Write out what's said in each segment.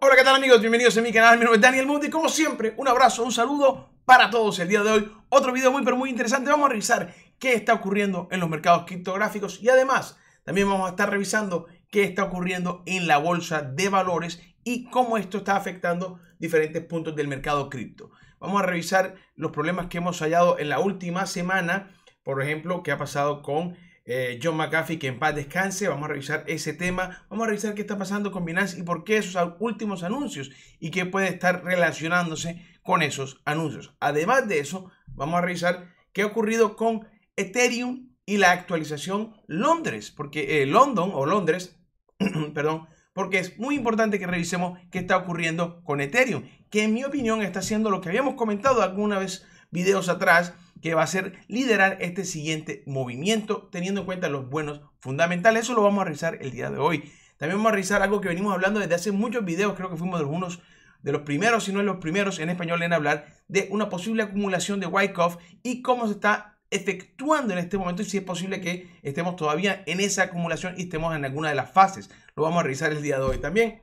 Hola, ¿qué tal amigos? Bienvenidos a mi canal, mi nombre es Daniel Mundi. Como siempre, un abrazo, un saludo para todos el día de hoy. Otro video muy, pero muy interesante. Vamos a revisar qué está ocurriendo en los mercados criptográficos y además también vamos a estar revisando qué está ocurriendo en la bolsa de valores y cómo esto está afectando diferentes puntos del mercado cripto. Vamos a revisar los problemas que hemos hallado en la última semana, por ejemplo, qué ha pasado con eh, John McAfee, que en paz descanse. Vamos a revisar ese tema. Vamos a revisar qué está pasando con Binance y por qué esos últimos anuncios y qué puede estar relacionándose con esos anuncios. Además de eso, vamos a revisar qué ha ocurrido con Ethereum y la actualización Londres, porque eh, o Londres, perdón, porque es muy importante que revisemos qué está ocurriendo con Ethereum, que en mi opinión está haciendo lo que habíamos comentado alguna vez videos atrás, que va a ser liderar este siguiente movimiento teniendo en cuenta los buenos fundamentales. Eso lo vamos a revisar el día de hoy. También vamos a revisar algo que venimos hablando desde hace muchos videos, creo que fuimos de de los primeros, si no de los primeros en español en hablar de una posible acumulación de Wyckoff y cómo se está efectuando en este momento y si es posible que estemos todavía en esa acumulación y estemos en alguna de las fases. Lo vamos a revisar el día de hoy también.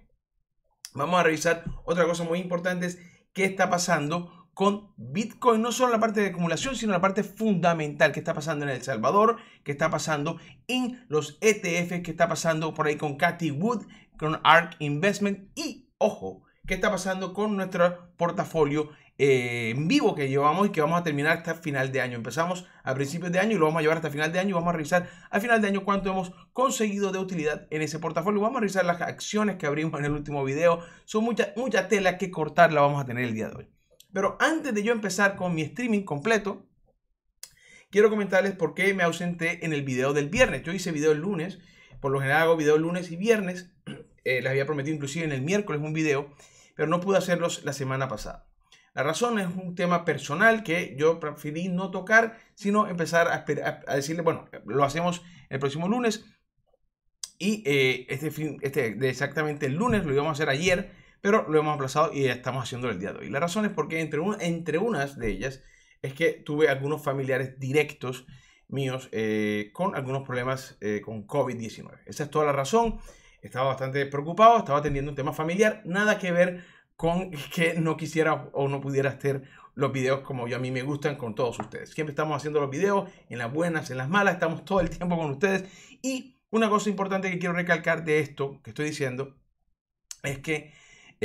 Vamos a revisar otra cosa muy importante es qué está pasando con Bitcoin, no solo la parte de acumulación, sino la parte fundamental que está pasando en El Salvador, que está pasando en los ETFs, que está pasando por ahí con Cathy Wood, con ARK Investment y, ojo, qué está pasando con nuestro portafolio eh, en vivo que llevamos y que vamos a terminar hasta final de año. Empezamos a principios de año y lo vamos a llevar hasta final de año y vamos a revisar a final de año cuánto hemos conseguido de utilidad en ese portafolio. Vamos a revisar las acciones que abrimos en el último video. Son muchas, mucha tela que cortar, la vamos a tener el día de hoy. Pero antes de yo empezar con mi streaming completo, quiero comentarles por qué me ausenté en el video del viernes. Yo hice video el lunes, por lo general hago video lunes y viernes. Eh, les había prometido inclusive en el miércoles un video, pero no pude hacerlos la semana pasada. La razón es un tema personal que yo preferí no tocar, sino empezar a, decirle, bueno, lo hacemos el próximo lunes. Y eh, este, este exactamente el lunes, lo íbamos a hacer ayer, pero lo hemos aplazado y estamos haciendo el día de hoy. La razón es porque entre, entre unas de ellas es que tuve algunos familiares directos míos eh, con algunos problemas eh, con COVID-19. Esa es toda la razón. Estaba bastante preocupado, estaba atendiendo un tema familiar, nada que ver con que no quisiera o no pudiera hacer los videos como yo a mí me gustan con todos ustedes. Siempre estamos haciendo los videos, en las buenas, en las malas, estamos todo el tiempo con ustedes. Y una cosa importante que quiero recalcar de esto que estoy diciendo es que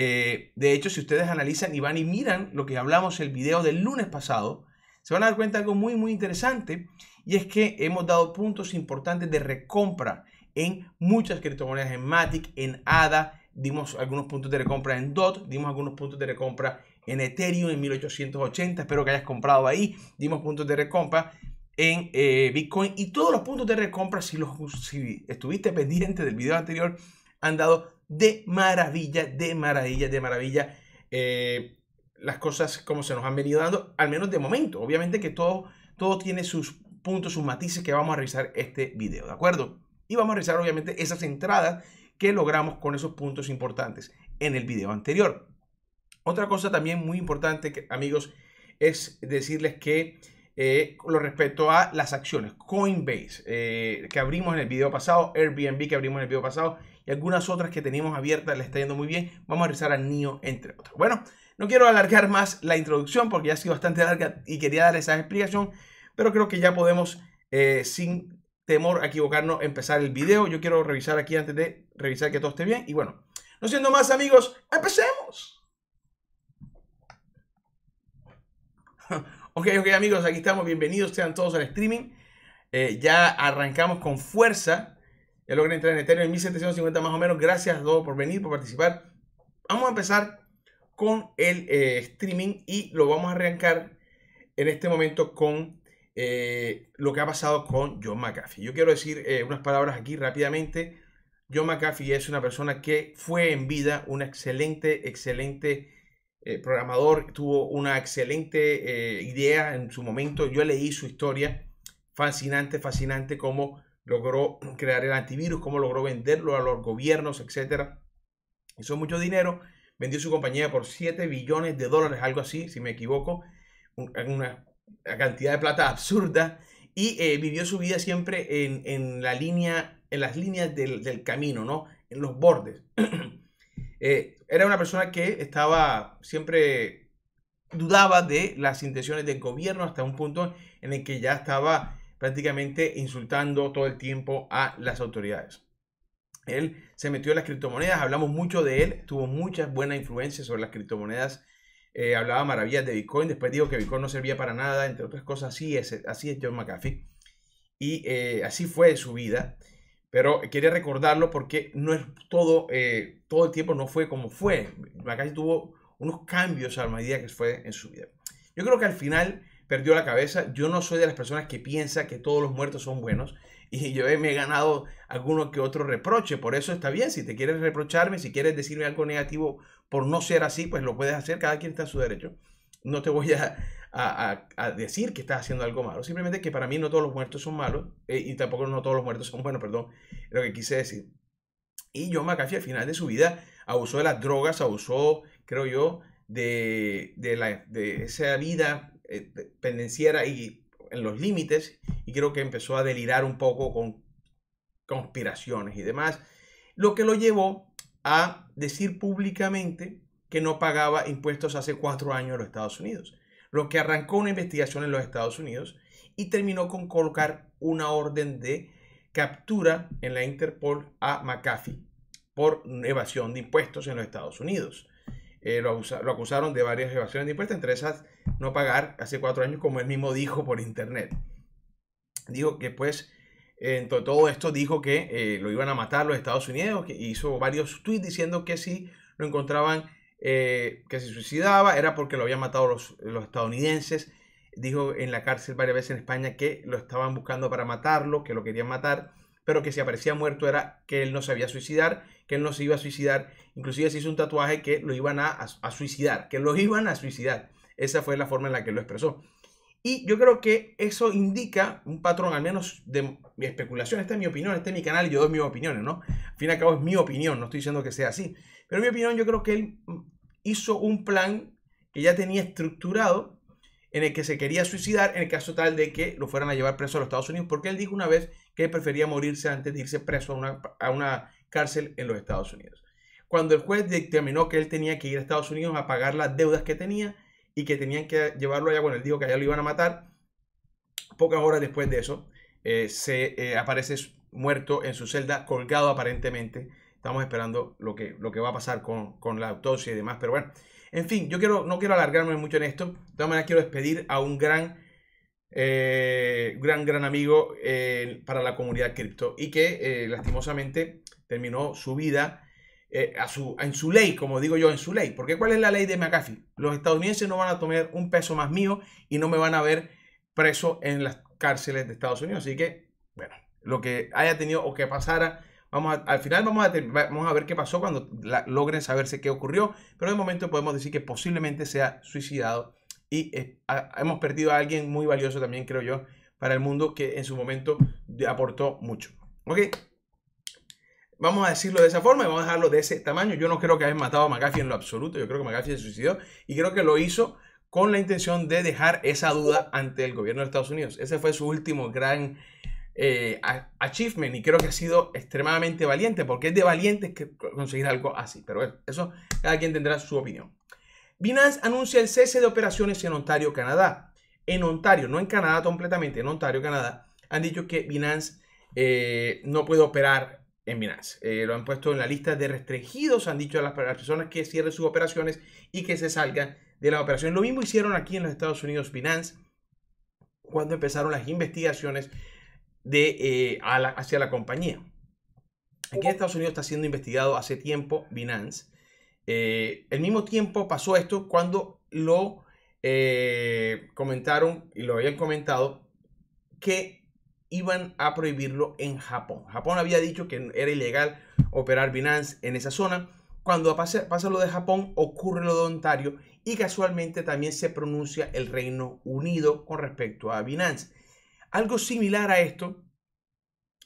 eh, de hecho, si ustedes analizan y van y miran lo que hablamos el video del lunes pasado, se van a dar cuenta de algo muy, muy interesante y es que hemos dado puntos importantes de recompra en muchas criptomonedas, en Matic, en ADA, dimos algunos puntos de recompra en DOT, dimos algunos puntos de recompra en Ethereum en 1880, espero que hayas comprado ahí, dimos puntos de recompra en eh, Bitcoin y todos los puntos de recompra, si, los, si estuviste pendiente del video anterior, han dado de maravilla, de maravilla, de maravilla. Eh, las cosas como se nos han venido dando, al menos de momento. Obviamente que todo, todo tiene sus puntos, sus matices que vamos a revisar este video, ¿de acuerdo? Y vamos a revisar obviamente esas entradas que logramos con esos puntos importantes en el video anterior. Otra cosa también muy importante, amigos, es decirles que eh, con respecto a las acciones, Coinbase, eh, que abrimos en el video pasado, Airbnb, que abrimos en el video pasado, y algunas otras que tenemos abiertas le está yendo muy bien. Vamos a revisar a NIO, entre otros Bueno, no quiero alargar más la introducción porque ya ha sido bastante larga y quería dar esa explicación, pero creo que ya podemos, eh, sin temor a equivocarnos, empezar el video. Yo quiero revisar aquí antes de revisar que todo esté bien. Y bueno, no siendo más amigos, empecemos. Ok, ok amigos, aquí estamos, bienvenidos sean todos al streaming. Eh, ya arrancamos con fuerza ya logran entrar en Ethereum en 1750 más o menos. Gracias a todos por venir, por participar. Vamos a empezar con el eh, streaming y lo vamos a arrancar en este momento con eh, lo que ha pasado con John McAfee. Yo quiero decir eh, unas palabras aquí rápidamente. John McAfee es una persona que fue en vida un excelente, excelente programador. Tuvo una excelente idea en su momento. Yo leí su historia. Fascinante, fascinante como logró crear el antivirus, cómo logró venderlo a los gobiernos, etcétera. Hizo mucho dinero, vendió su compañía por 7 billones de dólares, algo así, si me equivoco, una cantidad de plata absurda, y eh, vivió su vida siempre en, la línea, en las líneas del, camino, ¿no? En los bordes. Eh, era una persona que estaba siempre dudaba de las intenciones del gobierno hasta un punto en el que ya estaba prácticamente insultando todo el tiempo a las autoridades. Él se metió en las criptomonedas, hablamos mucho de él, tuvo muchas buenas influencias sobre las criptomonedas, eh, hablaba maravillas de Bitcoin, después dijo que Bitcoin no servía para nada, entre otras cosas, así es, así es John McAfee. Y eh, así fue su vida, pero quería recordarlo porque no es todo, eh, todo el tiempo no fue como fue. McAfee tuvo unos cambios a la medida que fue en su vida. Yo creo que al final perdió la cabeza. Yo no soy de las personas que piensa que todos los muertos son buenos. Y yo me he ganado alguno que otro reproche. Por eso está bien. Si te quieres reprocharme, si quieres decirme algo negativo por no ser así, pues lo puedes hacer. Cada quien está a su derecho. No te voy a, decir que estás haciendo algo malo. Simplemente que para mí no todos los muertos son malos. Eh, y tampoco no todos los muertos son buenos, perdón. lo que quise decir. Y John McAfee al final de su vida abusó de las drogas, abusó, creo yo, de, de, la, de esa vida eh, pendenciera y en los límites y creo que empezó a delirar un poco con conspiraciones y demás, lo que lo llevó a decir públicamente que no pagaba impuestos hace cuatro años en los Estados Unidos, lo que arrancó una investigación en los Estados Unidos y terminó con colocar una orden de captura en la Interpol a McAfee por evasión de impuestos en los Estados Unidos. Eh, lo, acusaron de varias evasiones de impuestos, entre esas no pagar hace cuatro años, como él mismo dijo por internet. Dijo que pues, en todo esto dijo que eh, lo iban a matar los Estados Unidos, hizo varios tweets diciendo que si lo encontraban, eh, que se suicidaba, era porque lo habían matado los, los estadounidenses. Dijo en la cárcel varias veces en España que lo estaban buscando para matarlo, que lo querían matar pero que si aparecía muerto era que él no se había suicidar, que él no se iba a suicidar, inclusive se hizo un tatuaje que lo iban a, suicidar, que lo iban a suicidar. Esa fue la forma en la que lo expresó. Y yo creo que eso indica un patrón, al menos de mi especulación. Esta es mi opinión, este es mi canal yo doy mi opiniones, ¿no? Al fin y al cabo es mi opinión, no estoy diciendo que sea así. Pero mi opinión, yo creo que él hizo un plan que ya tenía estructurado en el que se quería suicidar en el caso tal de que lo fueran a llevar preso a los Estados Unidos, porque él dijo una vez que prefería morirse antes de irse preso a una, cárcel en los Estados Unidos. Cuando el juez determinó que él tenía que ir a Estados Unidos a pagar las deudas que tenía y que tenían que llevarlo allá, bueno, él dijo que allá lo iban a matar, pocas horas después de eso, eh, se eh, aparece muerto en su celda, colgado aparentemente. Estamos esperando lo que, lo que va a pasar con, la autopsia y demás, pero bueno. En fin, yo quiero, no quiero alargarme mucho en esto. De todas maneras, quiero despedir a un gran eh, gran, gran amigo eh, para la comunidad cripto y que eh, lastimosamente terminó su vida eh, en su ley, como digo yo, en su ley. Porque ¿cuál es la ley de McAfee? Los estadounidenses no van a tomar un peso más mío y no me van a ver preso en las cárceles de Estados Unidos. Así que, bueno, lo que haya tenido o que pasara, vamos al final vamos a, vamos a ver qué pasó cuando logren saberse qué ocurrió, pero de momento podemos decir que posiblemente se ha suicidado y eh, hemos perdido a alguien muy valioso también, creo yo, para el mundo que en su momento aportó mucho. ¿Ok? Vamos a decirlo de esa forma y vamos a dejarlo de ese tamaño. Yo no creo que haya matado a McAfee en lo absoluto. Yo creo que McAfee se suicidó y creo que lo hizo con la intención de dejar esa duda ante el gobierno de Estados Unidos. Ese fue su último gran eh, achievement y creo que ha sido extremadamente valiente porque es de valientes que conseguir algo así. Pero eso cada quien tendrá su opinión. Binance anuncia el cese de operaciones en Ontario, Canadá. En Ontario, no en Canadá completamente, en Ontario, Canadá, han dicho que Binance eh, no puede operar en Binance. Eh, lo han puesto en la lista de restringidos, han dicho a las, personas que cierren sus operaciones y que se salgan de la operación. Lo mismo hicieron aquí en los Estados Unidos Binance cuando empezaron las investigaciones eh, hacia la compañía. Aquí en Estados Unidos está siendo investigado hace tiempo Binance eh, el mismo tiempo pasó esto cuando lo eh, comentaron y lo habían comentado que iban a prohibirlo en Japón. Japón había dicho que era ilegal operar Binance en esa zona. Cuando pasa, pasa lo de Japón, ocurre lo de Ontario y casualmente también se pronuncia el Reino Unido con respecto a Binance. Algo similar a esto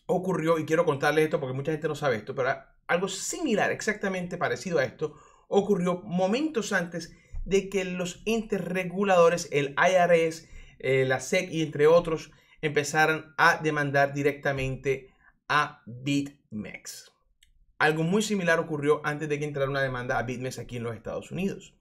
ocurrió, y quiero contarles esto porque mucha gente no sabe esto, pero algo similar, exactamente parecido a esto, ocurrió momentos antes de que los entes reguladores, el IRS, eh, la SEC y entre otros, empezaran a demandar directamente a BitMEX. Algo muy similar ocurrió antes de que entrara una demanda a BitMEX aquí en los Estados Unidos.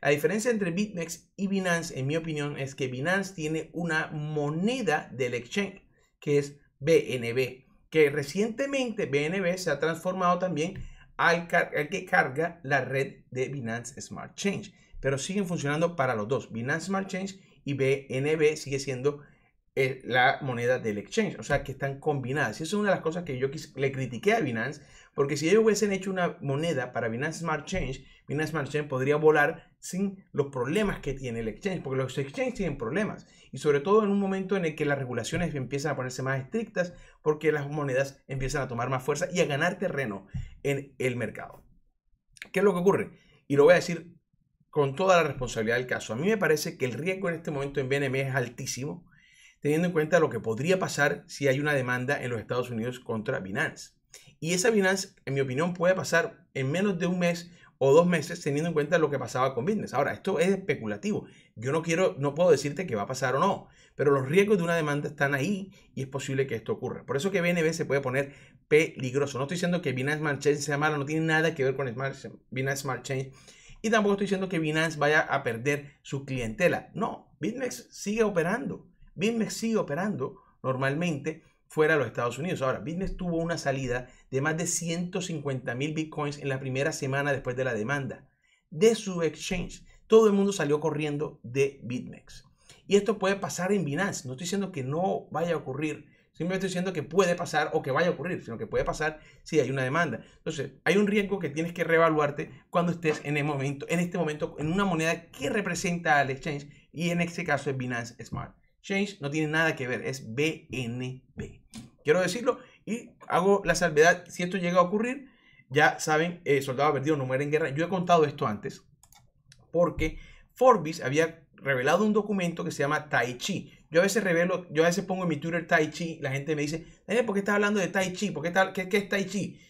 La diferencia entre BitMEX y Binance, en mi opinión, es que Binance tiene una moneda del exchange, que es BNB que recientemente BNB se ha transformado también al, que carga la red de Binance Smart Change. Pero siguen funcionando para los dos. Binance Smart Change y BNB sigue siendo eh, la moneda del exchange. O sea que están combinadas. Y eso es una de las cosas que yo le critiqué a Binance. Porque si ellos hubiesen hecho una moneda para Binance Smart Change, Binance Smart Change podría volar sin los problemas que tiene el exchange. Porque los exchanges tienen problemas y sobre todo en un momento en el que las regulaciones empiezan a ponerse más estrictas porque las monedas empiezan a tomar más fuerza y a ganar terreno en el mercado. ¿Qué es lo que ocurre? Y lo voy a decir con toda la responsabilidad del caso. A mí me parece que el riesgo en este momento en BNM es altísimo, teniendo en cuenta lo que podría pasar si hay una demanda en los Estados Unidos contra Binance. Y esa Binance, en mi opinión, puede pasar en menos de un mes o dos meses teniendo en cuenta lo que pasaba con Business. Ahora, esto es especulativo. Yo no quiero, no puedo decirte que va a pasar o no, pero los riesgos de una demanda están ahí y es posible que esto ocurra. Por eso que BNB se puede poner peligroso. No estoy diciendo que Binance Smart Chain sea malo, no tiene nada que ver con Smart, Binance Smart Chain. Y tampoco estoy diciendo que Binance vaya a perder su clientela. No, Bitmex sigue operando. binance sigue operando normalmente fuera de los Estados Unidos. Ahora, binance tuvo una salida de más de 150 mil bitcoins en la primera semana después de la demanda de su exchange. Todo el mundo salió corriendo de BitMEX. Y esto puede pasar en Binance. No estoy diciendo que no vaya a ocurrir. Simplemente estoy diciendo que puede pasar o que vaya a ocurrir, sino que puede pasar si hay una demanda. Entonces, hay un riesgo que tienes que reevaluarte cuando estés en, el momento, en este momento en una moneda que representa al exchange y en este caso es Binance Smart. Change no tiene nada que ver, es BNB. Quiero decirlo, y hago la salvedad, si esto llega a ocurrir, ya saben, eh, soldado perdido no en guerra. Yo he contado esto antes, porque Forbes había revelado un documento que se llama Tai Chi. Yo a veces revelo, yo a veces pongo en mi Twitter Tai Chi, la gente me dice, Daniel, ¿por qué estás hablando de Tai Chi? ¿Por qué, está, qué, es Tai Chi?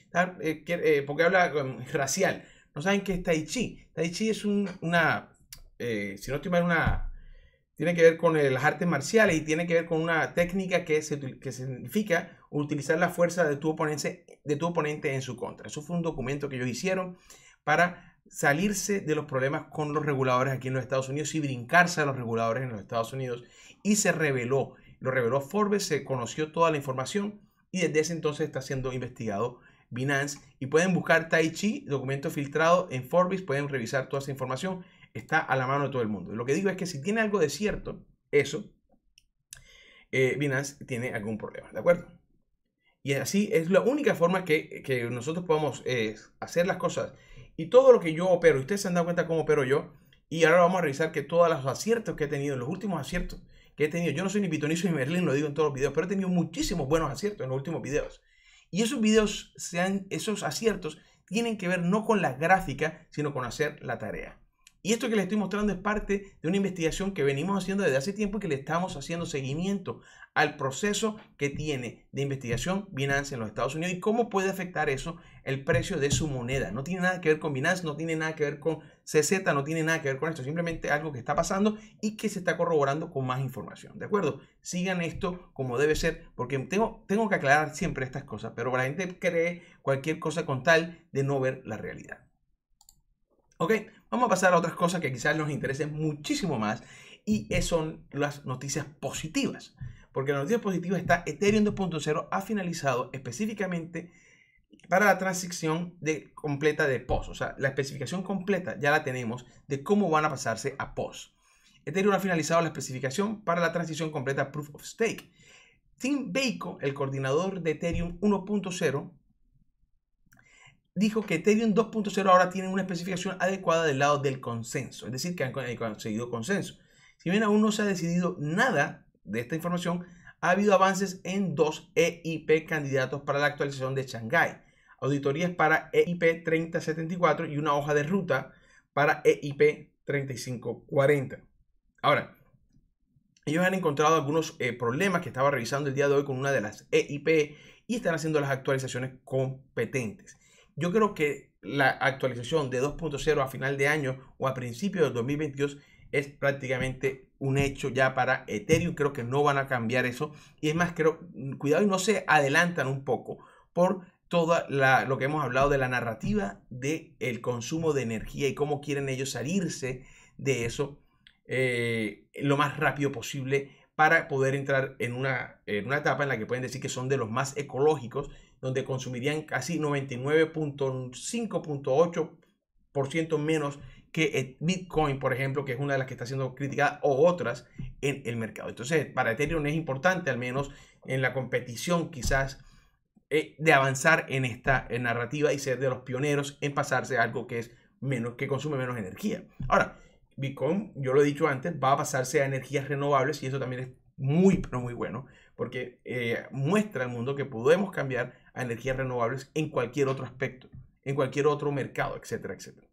Eh, eh, ¿Por qué habla racial? No saben qué es Tai Chi. Tai Chi es una, eh, si no estoy mal, una tiene que ver con las artes marciales y tiene que ver con una técnica que, se, que significa utilizar la fuerza de tu, oponente, de tu oponente en su contra. Eso fue un documento que ellos hicieron para salirse de los problemas con los reguladores aquí en los Estados Unidos y brincarse a los reguladores en los Estados Unidos. Y se reveló, lo reveló Forbes, se conoció toda la información y desde ese entonces está siendo investigado Binance. Y pueden buscar Tai Chi, documento filtrado en Forbes, pueden revisar toda esa información está a la mano de todo el mundo. Lo que digo es que si tiene algo de cierto, eso, eh, Binance tiene algún problema, ¿de acuerdo? Y así es la única forma que, nosotros podamos eh, hacer las cosas. Y todo lo que yo opero, ustedes se han dado cuenta cómo opero yo, y ahora vamos a revisar que todos los aciertos que he tenido, los últimos aciertos que he tenido, yo no soy ni pitonizo ni Merlin, lo digo en todos los videos, pero he tenido muchísimos buenos aciertos en los últimos videos. Y esos videos, sean, esos aciertos, tienen que ver no con la gráfica, sino con hacer la tarea. Y esto que les estoy mostrando es parte de una investigación que venimos haciendo desde hace tiempo y que le estamos haciendo seguimiento al proceso que tiene de investigación Binance en los Estados Unidos y cómo puede afectar eso el precio de su moneda. No tiene nada que ver con Binance, no tiene nada que ver con CZ, no tiene nada que ver con esto, simplemente algo que está pasando y que se está corroborando con más información. ¿De acuerdo? Sigan esto como debe ser, porque tengo, tengo que aclarar siempre estas cosas, pero la gente cree cualquier cosa con tal de no ver la realidad. Ok, Vamos a pasar a otras cosas que quizás nos interesen muchísimo más y son las noticias positivas. Porque las noticias positivas está Ethereum 2.0 ha finalizado específicamente para la transición completa de POS. O sea, la especificación completa ya la tenemos de cómo van a pasarse a POS. Ethereum ha finalizado la especificación para la transición completa Proof of Stake. Tim Bacon, el coordinador de Ethereum 1.0, dijo que Ethereum 2.0 ahora tiene una especificación adecuada del lado del consenso, es decir, que han eh, conseguido consenso. Si bien aún no se ha decidido nada de esta información, ha habido avances en dos EIP candidatos para la actualización de Shanghai, auditorías para EIP 3074 y una hoja de ruta para e EIP 3540. Ahora, ellos han encontrado algunos eh, problemas que estaba revisando el día de hoy con una de las EIP y están haciendo las actualizaciones competentes yo creo que la actualización de 2.0 a final de año o a principios del 2022 es prácticamente un hecho ya para Ethereum. Creo que no van a cambiar eso. Y es más, creo, cuidado y no se adelantan un poco por todo lo que hemos hablado de la narrativa del consumo de energía y cómo quieren ellos salirse de eso eh, lo más rápido posible para poder entrar en en una etapa en la que pueden decir que son de los más ecológicos donde consumirían casi 99.5.8% menos que eh, Bitcoin, por ejemplo, que es una de las que está siendo criticada, o otras en el mercado. Entonces, para Ethereum es importante, al menos en la competición quizás, eh, de avanzar en esta narrativa y ser de los pioneros en pasarse a algo que es menos, que consume menos energía. Ahora, Bitcoin, yo lo he dicho antes, va a pasarse a energías renovables y eso también es muy, pero muy bueno, porque eh, muestra al mundo que podemos cambiar energías renovables en cualquier otro aspecto, en cualquier otro mercado, etcétera, etcétera.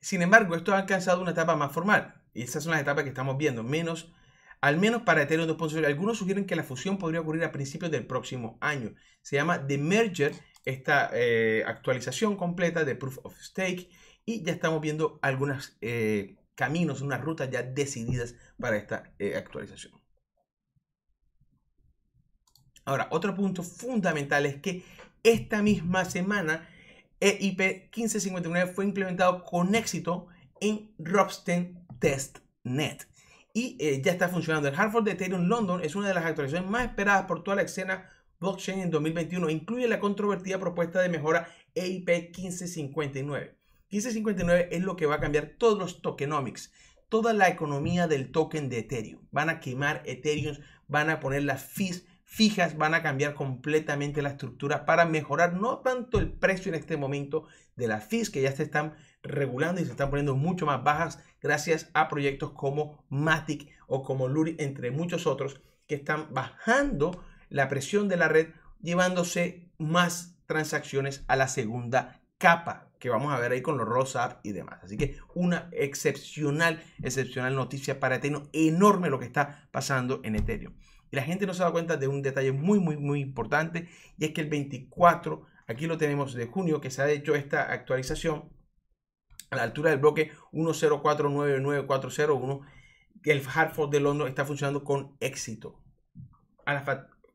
Sin embargo, esto ha alcanzado una etapa más formal, y esas son las etapas que estamos viendo, menos, al menos para Ethereum 2.0. Algunos sugieren que la fusión podría ocurrir a principios del próximo año. Se llama The Merger, esta eh, actualización completa de Proof of Stake, y ya estamos viendo algunos eh, caminos, unas rutas ya decididas para esta eh, actualización. Ahora, otro punto fundamental es que esta misma semana EIP 1559 fue implementado con éxito en Robsten Testnet. Y eh, ya está funcionando. El Hartford de Ethereum London es una de las actualizaciones más esperadas por toda la escena blockchain en 2021. Incluye la controvertida propuesta de mejora EIP 1559. 1559 es lo que va a cambiar todos los tokenomics, toda la economía del token de Ethereum. Van a quemar Ethereum, van a poner las fees fijas van a cambiar completamente la estructura para mejorar no tanto el precio en este momento de las FIS que ya se están regulando y se están poniendo mucho más bajas gracias a proyectos como Matic o como Luri entre muchos otros que están bajando la presión de la red llevándose más transacciones a la segunda capa que vamos a ver ahí con los Rolls y demás. Así que una excepcional, excepcional noticia para Ethereum. Enorme lo que está pasando en Ethereum. Y la gente no se da cuenta de un detalle muy, muy, muy importante. Y es que el 24, aquí lo tenemos de junio, que se ha hecho esta actualización a la altura del bloque que el hard fork de Londres está funcionando con éxito,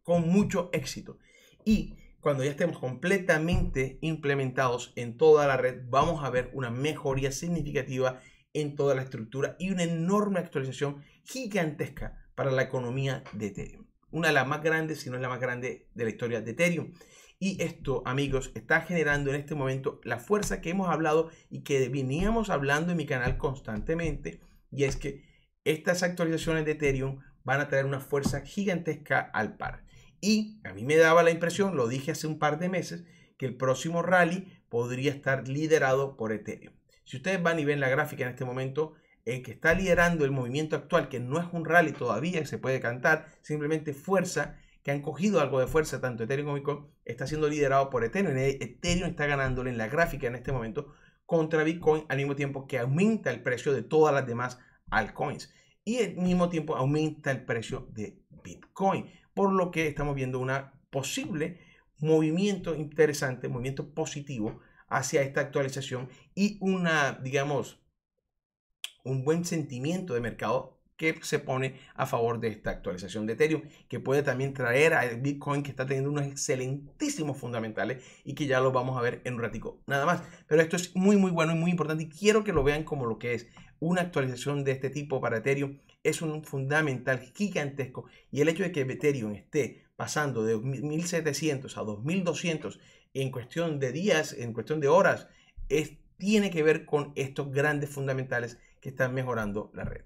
con mucho éxito. Y cuando ya estemos completamente implementados en toda la red, vamos a ver una mejoría significativa en toda la estructura y una enorme actualización gigantesca para la economía de Ethereum. Una de las más grandes, si no es la más grande de la historia de Ethereum. Y esto, amigos, está generando en este momento la fuerza que hemos hablado y que veníamos hablando en mi canal constantemente. Y es que estas actualizaciones de Ethereum van a traer una fuerza gigantesca al par. Y a mí me daba la impresión, lo dije hace un par de meses, que el próximo rally podría estar liderado por Ethereum. Si ustedes van y ven la gráfica en este momento, el eh, que está liderando el movimiento actual, que no es un rally todavía, se puede cantar, simplemente fuerza, que han cogido algo de fuerza, tanto Ethereum como Bitcoin, está siendo liderado por Ethereum. Eh, Ethereum está ganándole en la gráfica en este momento contra Bitcoin, al mismo tiempo que aumenta el precio de todas las demás altcoins. Y al mismo tiempo aumenta el precio de Bitcoin. Por lo que estamos viendo una posible movimiento interesante, movimiento positivo hacia esta actualización y una, digamos, un buen sentimiento de mercado que se pone a favor de esta actualización de Ethereum, que puede también traer a Bitcoin que está teniendo unos excelentísimos fundamentales y que ya lo vamos a ver en un ratico nada más. Pero esto es muy muy bueno y muy importante y quiero que lo vean como lo que es una actualización de este tipo para Ethereum es un fundamental gigantesco y el hecho de que Ethereum esté pasando de 1700 a 2200 en cuestión de días, en cuestión de horas, tiene que ver con estos grandes fundamentales que están mejorando la red.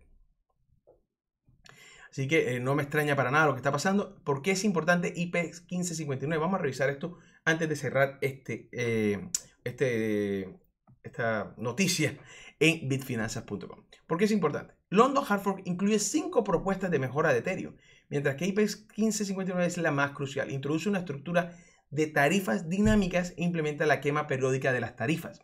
Así que eh, no me extraña para nada lo que está pasando. ¿Por qué es importante IP1559? Vamos a revisar esto antes de cerrar este, eh, este esta noticia en bitfinanzas.com. ¿Por qué es importante? London Hard incluye cinco propuestas de mejora de Ethereum, mientras que IP1559 es la más crucial. Introduce una estructura de tarifas dinámicas e implementa la quema periódica de las tarifas.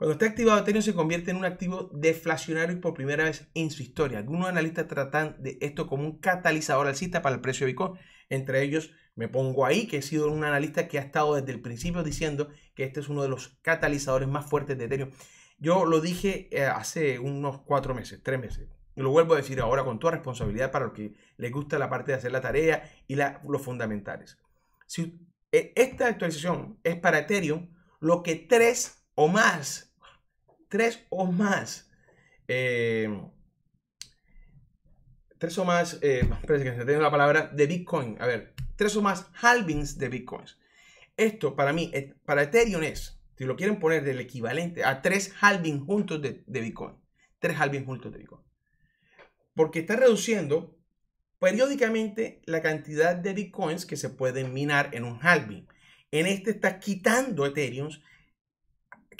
Cuando está activado Ethereum se convierte en un activo deflacionario por primera vez en su historia. Algunos analistas tratan de esto como un catalizador alcista para el precio de Bitcoin. Entre ellos me pongo ahí, que he sido un analista que ha estado desde el principio diciendo que este es uno de los catalizadores más fuertes de Ethereum. Yo lo dije eh, hace unos cuatro meses, tres meses. Y lo vuelvo a decir ahora con toda responsabilidad para los que les gusta la parte de hacer la tarea y los fundamentales. Si eh, esta actualización es para Ethereum, lo que tres o más tres o más. tres o más, eh, eh que se la palabra, de Bitcoin. A ver, tres o más halvings de Bitcoins. Esto para mí, eh, para Ethereum es, si lo quieren poner del equivalente a tres halvings juntos de, de Bitcoin. Tres halvings juntos de Bitcoin. Porque está reduciendo periódicamente la cantidad de Bitcoins que se pueden minar en un halving. En este está quitando Ethereum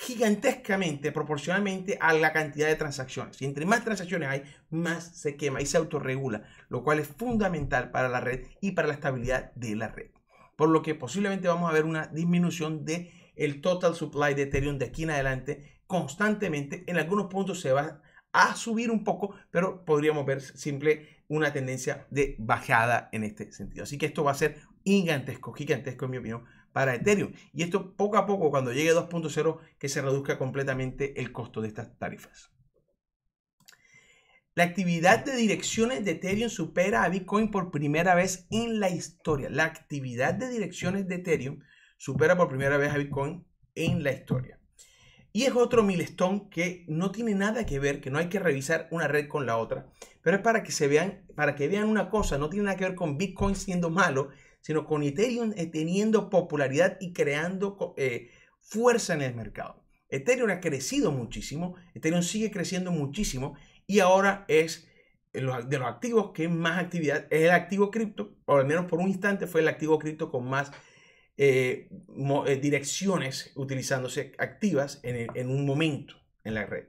gigantescamente proporcionalmente a la cantidad de transacciones. Y entre más transacciones hay, más se quema y se autorregula, lo cual es fundamental para la red y para la estabilidad de la red. Por lo que posiblemente vamos a ver una disminución de el total supply de Ethereum de aquí en adelante constantemente. En algunos puntos se va a subir un poco, pero podríamos ver simple una tendencia de bajada en este sentido. Así que esto va a ser gigantesco, gigantesco en mi opinión, para Ethereum. Y esto poco a poco, cuando llegue 2.0, que se reduzca completamente el costo de estas tarifas. La actividad de direcciones de Ethereum supera a Bitcoin por primera vez en la historia. La actividad de direcciones de Ethereum supera por primera vez a Bitcoin en la historia. Y es otro milestone que no tiene nada que ver, que no hay que revisar una red con la otra, pero es para que se vean, para que vean una cosa, no tiene nada que ver con Bitcoin siendo malo, sino con Ethereum eh, teniendo popularidad y creando eh, fuerza en el mercado. Ethereum ha crecido muchísimo, Ethereum sigue creciendo muchísimo y ahora es eh, de los activos que más actividad es el activo cripto, o al menos por un instante fue el activo cripto con más direcciones utilizándose activas en, en, un momento en la red.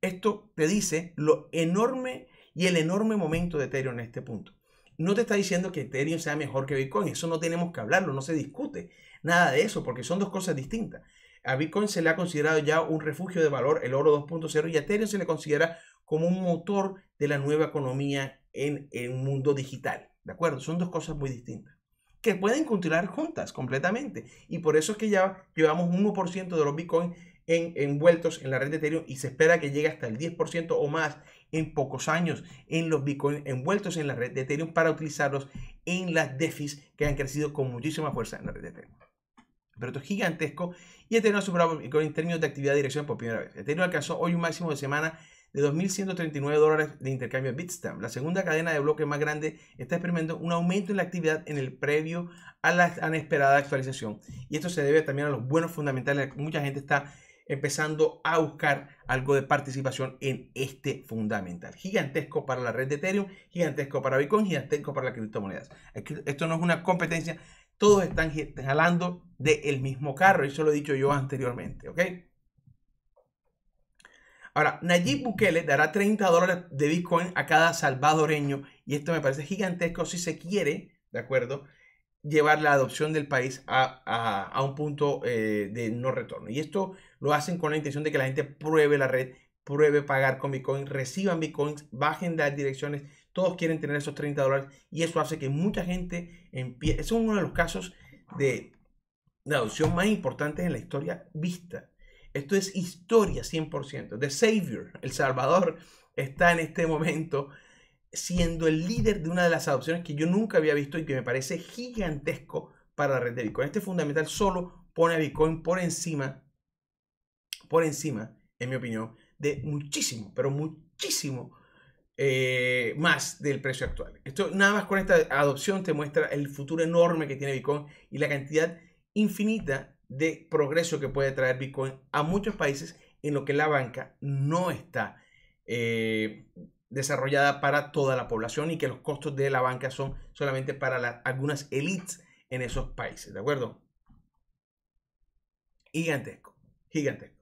Esto te dice lo enorme y el enorme momento de Ethereum en este punto. No te está diciendo que Ethereum sea mejor que Bitcoin, eso no tenemos que hablarlo, no se discute nada de eso, porque son dos cosas distintas. A Bitcoin se le ha considerado ya un refugio de valor, el oro 2.0, y a Ethereum se le considera como un motor de la nueva economía en el mundo digital. ¿De acuerdo? Son dos cosas muy distintas que pueden continuar juntas completamente. Y por eso es que ya llevamos un 1% de los Bitcoin envueltos en la red de Ethereum y se espera que llegue hasta el 10% o más en pocos años en los bitcoins envueltos en la red de Ethereum para utilizarlos en las DeFis que han crecido con muchísima fuerza en la red de Ethereum. Pero esto es gigantesco y Ethereum ha superado Bitcoin en términos de actividad de dirección por primera vez. Ethereum alcanzó hoy un máximo de semana de 2.139 dólares de intercambio en Bitstamp. La segunda cadena de bloques más grande está experimentando un aumento en la actividad en el previo a la inesperada actualización. Y esto se debe también a los buenos fundamentales. Mucha gente está empezando a buscar algo de participación en este fundamental. Gigantesco para la red de Ethereum, gigantesco para Bitcoin, gigantesco para las criptomonedas. Esto no es una competencia, todos están jalando del mismo carro, y eso lo he dicho yo anteriormente, ¿ok? Ahora, Nayib Bukele dará 30 dólares de Bitcoin a cada salvadoreño y esto me parece gigantesco si se quiere, ¿de acuerdo? Llevar la adopción del país a, un punto eh, de no retorno. Y esto lo hacen con la intención de que la gente pruebe la red, pruebe pagar con Bitcoin, reciban Bitcoins, bajen las direcciones. Todos quieren tener esos 30 dólares y eso hace que mucha gente empiece. Es uno de los casos de, adopción más importantes en la historia vista. Esto es historia 100%. The Savior, El Salvador, está en este momento siendo el líder de una de las adopciones que yo nunca había visto y que me parece gigantesco para la red de Bitcoin. Este fundamental solo pone a Bitcoin por encima por encima, en mi opinión, de muchísimo, pero muchísimo eh, más del precio actual. Esto nada más con esta adopción te muestra el futuro enorme que tiene Bitcoin y la cantidad infinita de progreso que puede traer Bitcoin a muchos países en lo que la banca no está eh, desarrollada para toda la población y que los costos de la banca son solamente para algunas elites en esos países, ¿de acuerdo? Gigantesco, gigantesco.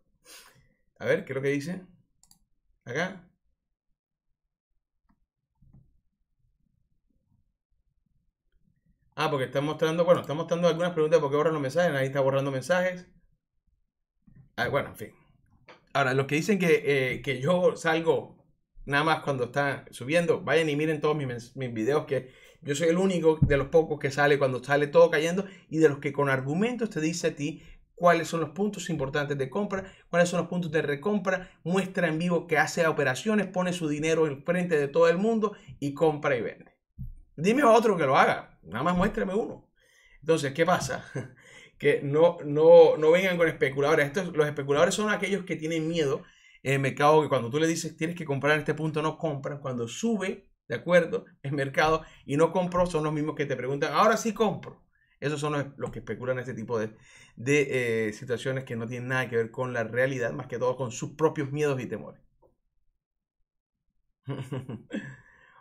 A ver, ¿qué es lo que dice? Acá. Ah, porque está mostrando, bueno, está mostrando algunas preguntas porque borran los mensajes, ahí está borrando mensajes. Ah, bueno, en fin. Ahora, los que dicen eh, que, yo salgo nada más cuando está subiendo, vayan y miren todos mis, mis videos que yo soy el único de los pocos que sale cuando sale todo cayendo y de los que con argumentos te dice a ti cuáles son los puntos importantes de compra, cuáles son los puntos de recompra, muestra en vivo que hace operaciones, pone su dinero en frente de todo el mundo y compra y vende. Dime a otro que lo haga, nada más muéstrame uno. Entonces, ¿qué pasa? que no, no, no vengan con especuladores. Estos, los especuladores son aquellos que tienen miedo en el mercado, que cuando tú le dices tienes que comprar en este punto, no compran. Cuando sube, ¿de acuerdo? El mercado y no compro, son los mismos que te preguntan, ahora sí compro. Esos son los, que especulan este tipo de, eh, situaciones que no tienen nada que ver con la realidad, más que todo con sus propios miedos y temores.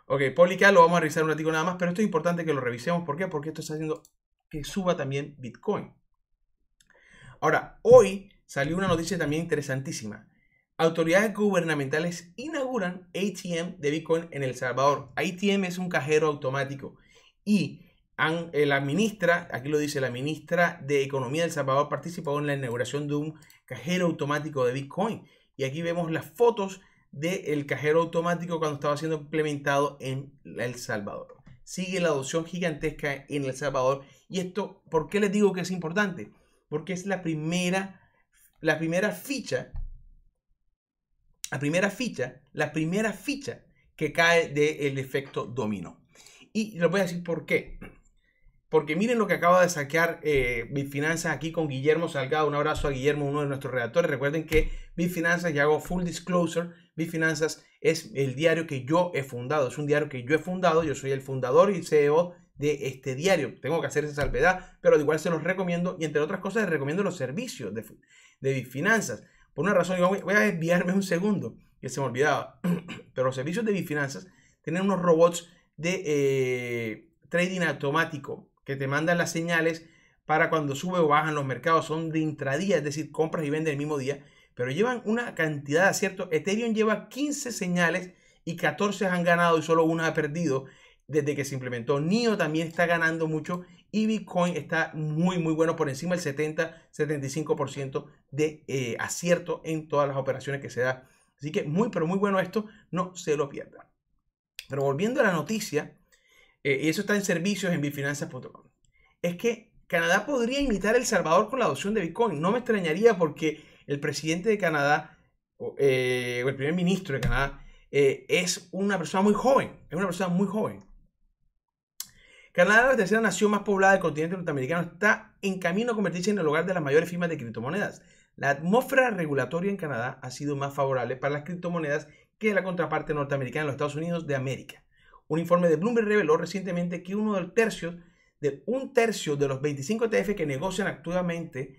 ok, Polica, lo vamos a revisar un ratito nada más, pero esto es importante que lo revisemos. ¿Por qué? Porque esto está haciendo que suba también Bitcoin. Ahora, hoy salió una noticia también interesantísima. Autoridades gubernamentales inauguran ATM de Bitcoin en El Salvador. ATM es un cajero automático y eh, la ministra, aquí lo dice la ministra de Economía del Salvador, participó en la inauguración de un cajero automático de Bitcoin. Y aquí vemos las fotos del cajero automático cuando estaba siendo implementado en El Salvador. Sigue la adopción gigantesca en El Salvador. Y esto, ¿por qué les digo que es importante? Porque es la primera, la primera ficha, la primera ficha, la primera ficha que cae del efecto dominó. Y les voy a decir por qué. Porque miren lo que acaba de saquear eh, Bitfinanzas aquí con Guillermo Salgado. Un abrazo a Guillermo, uno de nuestros redactores. Recuerden que Bifinanzas, ya hago full disclosure, Bifinanzas es el diario que yo he fundado. Es un diario que yo he fundado. Yo soy el fundador y CEO de este diario. Tengo que hacer esa salvedad, pero igual se los recomiendo. Y entre otras cosas, les recomiendo los servicios de, de Bitfinanzas. Por una razón, voy a desviarme un segundo, que se me olvidaba. pero los servicios de Bifinanzas tienen unos robots de eh, trading automático que te mandan las señales para cuando sube o bajan los mercados. Son de intradía, es decir, compras y vendes el mismo día. Pero llevan una cantidad de aciertos. Ethereum lleva 15 señales y 14 han ganado y solo una ha perdido desde que se implementó. NIO también está ganando mucho y Bitcoin está muy, muy bueno por encima del 70-75% de eh, acierto en todas las operaciones que se da. Así que muy, pero muy bueno esto, no se lo pierdan. Pero volviendo a la noticia, eh, y eso está en servicios en bifinanzas.com, es que Canadá podría imitar El Salvador con la adopción de Bitcoin. No me extrañaría porque el presidente de Canadá, o eh, el primer ministro de Canadá, eh, es una persona muy joven, es una persona muy joven. Canadá, la tercera nación más poblada del continente norteamericano, está en camino a convertirse en el hogar de las mayores firmas de criptomonedas. La atmósfera regulatoria en Canadá ha sido más favorable para las criptomonedas que la contraparte norteamericana en los Estados Unidos de América. Un informe de Bloomberg reveló recientemente que uno del tercio de un tercio de los 25 ETF que negocian activamente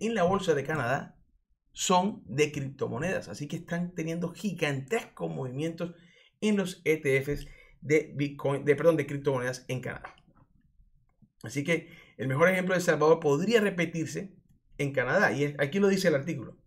en la bolsa de Canadá son de criptomonedas. Así que están teniendo gigantescos movimientos en los ETFs de Bitcoin, de, perdón, de criptomonedas en Canadá. Así que el mejor ejemplo de Salvador podría repetirse en Canadá. Y aquí lo dice el artículo.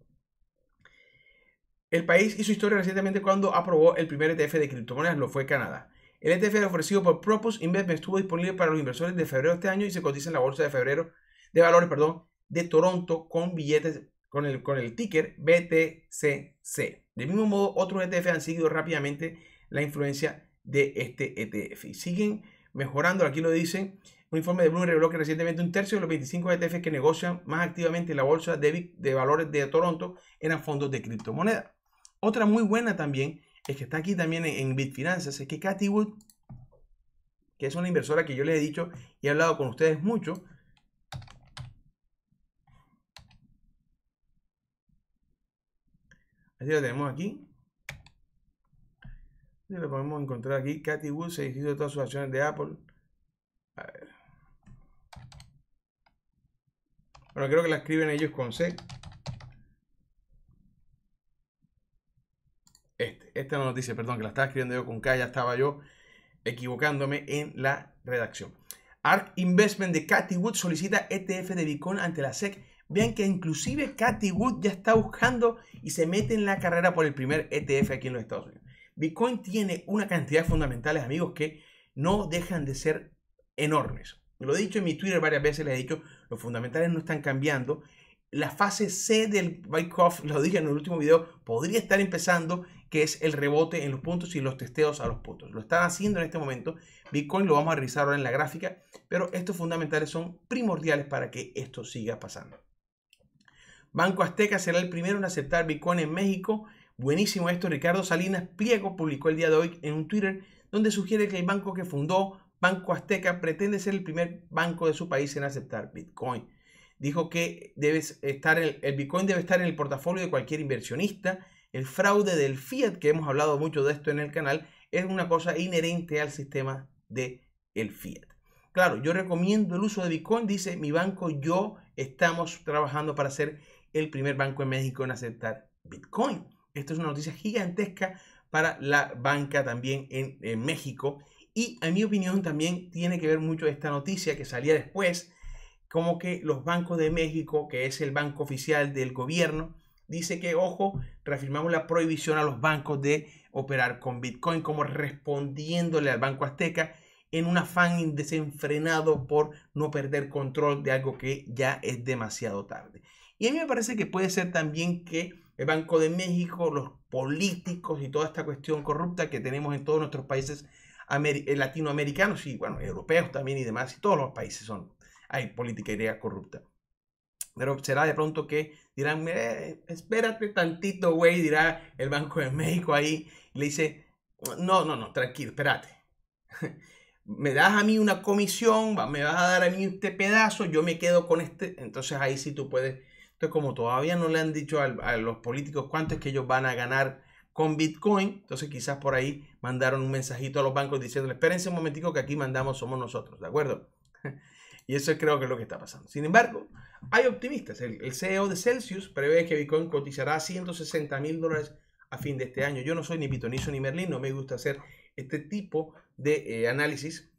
El país hizo historia recientemente cuando aprobó el primer ETF de criptomonedas, lo fue Canadá. El ETF ofrecido por Propos, Investment estuvo disponible para los inversores de febrero de este año y se cotiza en la bolsa de febrero de valores, perdón, de Toronto con billetes con el, con el ticker BTCC. Del mismo modo, otros ETF han seguido rápidamente la influencia de este ETF y siguen mejorando. Aquí lo dice un informe de Bloomberg reveló que recientemente un tercio de los 25 ETF que negocian más activamente en la bolsa de, de valores de Toronto eran fondos de criptomonedas. Otra muy buena también, es que está aquí también en, Bitfinanzas, es que Cathy Wood, que es una inversora que yo le he dicho y he hablado con ustedes mucho, Así lo tenemos aquí. Y lo podemos encontrar aquí. Cathy Wood se hizo todas sus acciones de Apple. A ver. Bueno, creo que la escriben ellos con C. esta noticia, perdón, que la estaba escribiendo yo con K, ya estaba yo equivocándome en la redacción. Arc Investment de Cathy Wood solicita ETF de Bitcoin ante la SEC. Vean que inclusive Cathy Wood ya está buscando y se mete en la carrera por el primer ETF aquí en los Estados Unidos. Bitcoin tiene una cantidad de fundamentales, amigos, que no dejan de ser enormes. Lo he dicho en mi Twitter varias veces, les he dicho, los fundamentales no están cambiando. La fase C del bake lo dije en el último video, podría estar empezando que es el rebote en los puntos y los testeos a los puntos. Lo están haciendo en este momento. Bitcoin lo vamos a revisar ahora en la gráfica, pero estos fundamentales son primordiales para que esto siga pasando. Banco Azteca será el primero en aceptar Bitcoin en México. Buenísimo esto. Ricardo Salinas Pliego publicó el día de hoy en un Twitter donde sugiere que el banco que fundó Banco Azteca pretende ser el primer banco de su país en aceptar Bitcoin. Dijo que debes estar el Bitcoin debe estar en el portafolio de cualquier inversionista el fraude del fiat, que hemos hablado mucho de esto en el canal, es una cosa inherente al sistema del el fiat. Claro, yo recomiendo el uso de Bitcoin, dice mi banco, yo estamos trabajando para ser el primer banco en México en aceptar Bitcoin. Esto es una noticia gigantesca para la banca también en, en México. Y en mi opinión también tiene que ver mucho esta noticia que salía después, como que los bancos de México, que es el banco oficial del gobierno, dice que, ojo, reafirmamos la prohibición a los bancos de operar con Bitcoin como respondiéndole al Banco Azteca en un afán desenfrenado por no perder control de algo que ya es demasiado tarde. Y a mí me parece que puede ser también que el Banco de México, los políticos y toda esta cuestión corrupta que tenemos en todos nuestros países eh, latinoamericanos y bueno, europeos también y demás, y todos los países son, hay política idea corrupta. Pero será de pronto que dirán, eh, espérate tantito, güey, dirá el Banco de México ahí. le dice, no, no, no, tranquilo, espérate. me das a mí una comisión, me vas a dar a mí este pedazo, yo me quedo con este. Entonces ahí sí tú puedes. Entonces, como todavía no le han dicho a los políticos cuánto es que ellos van a ganar con Bitcoin, entonces quizás por ahí mandaron un mensajito a los bancos diciendo, espérense un momentico que aquí mandamos somos nosotros, ¿de acuerdo? Y eso creo que es lo que está pasando. Sin embargo, hay optimistas. El, CEO de Celsius prevé que Bitcoin cotizará 160 mil dólares a fin de este año. Yo no soy ni pitonizo ni Merlín, no me gusta hacer este tipo de eh, análisis.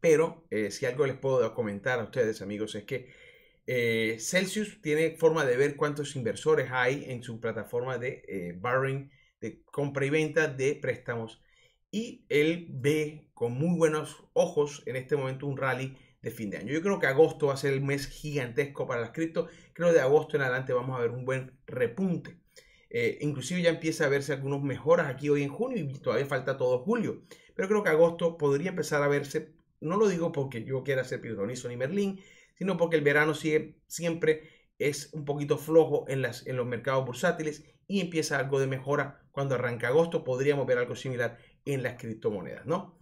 Pero eh, si algo les puedo comentar a ustedes, amigos, es que eh, Celsius tiene forma de ver cuántos inversores hay en su plataforma de borrowing, de compra y venta de préstamos. Y él ve con muy buenos ojos en este momento un rally de fin de año. Yo creo que agosto va a ser el mes gigantesco para las cripto. Creo que de agosto en adelante vamos a ver un buen repunte. Eh, inclusive ya empieza a verse algunas mejoras aquí hoy en junio y todavía falta todo julio. Pero creo que agosto podría empezar a verse, no lo digo porque yo quiera ser Pirdonizo ni Merlín, sino porque el verano sigue, siempre es un poquito flojo en, las, en los mercados bursátiles y empieza algo de mejora cuando arranca agosto. Podríamos ver algo similar en las criptomonedas, ¿no?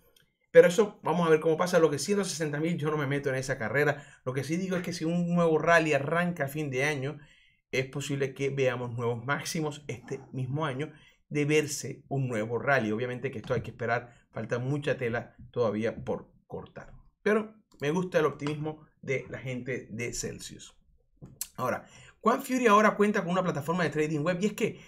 Pero eso vamos a ver cómo pasa. Lo que 160 mil, yo no me meto en esa carrera. Lo que sí digo es que si un nuevo rally arranca a fin de año, es posible que veamos nuevos máximos este mismo año de verse un nuevo rally. Obviamente que esto hay que esperar, falta mucha tela todavía por cortar. Pero me gusta el optimismo de la gente de Celsius. Ahora, Quan Fury ahora cuenta con una plataforma de trading web y es que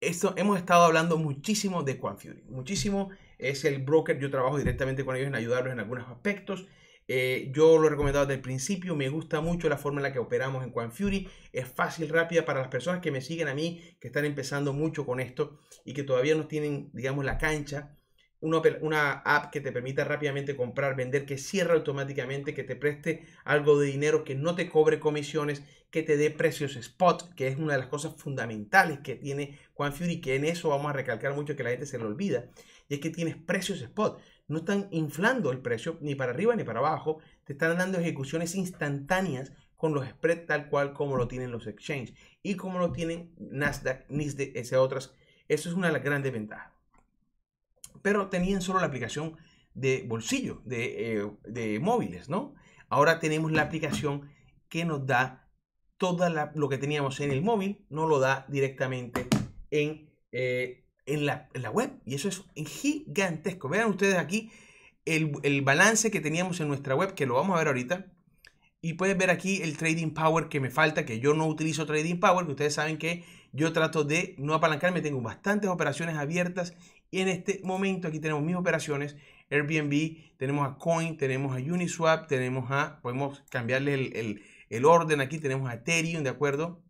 esto, hemos estado hablando muchísimo de Quan Fury, muchísimo es el broker, yo trabajo directamente con ellos en ayudarlos en algunos aspectos. Eh, yo lo he recomendado desde el principio, me gusta mucho la forma en la que operamos en Fury es fácil, rápida para las personas que me siguen a mí, que están empezando mucho con esto y que todavía no tienen, digamos, la cancha. Una, una app que te permita rápidamente comprar, vender, que cierre automáticamente, que te preste algo de dinero, que no te cobre comisiones, que te dé precios spot, que es una de las cosas fundamentales que tiene QuanFury, que en eso vamos a recalcar mucho que la gente se lo olvida y es que tienes precios spot. No están inflando el precio ni para arriba ni para abajo. Te están dando ejecuciones instantáneas con los spreads tal cual como lo tienen los exchanges y como lo tienen Nasdaq, NISDE, esas otras. Eso es una de las grandes ventajas. Pero tenían solo la aplicación de bolsillo, de, eh, móviles, ¿no? Ahora tenemos la aplicación que nos da todo lo que teníamos en el móvil, no lo da directamente en eh, en la, web. Y eso es gigantesco. Vean ustedes aquí el, balance que teníamos en nuestra web, que lo vamos a ver ahorita. Y pueden ver aquí el Trading Power que me falta, que yo no utilizo Trading Power, que ustedes saben que yo trato de no apalancarme, tengo bastantes operaciones abiertas y en este momento aquí tenemos mis operaciones, Airbnb, tenemos a Coin, tenemos a Uniswap, tenemos a, podemos cambiarle el, el orden aquí, tenemos a Ethereum, ¿de acuerdo?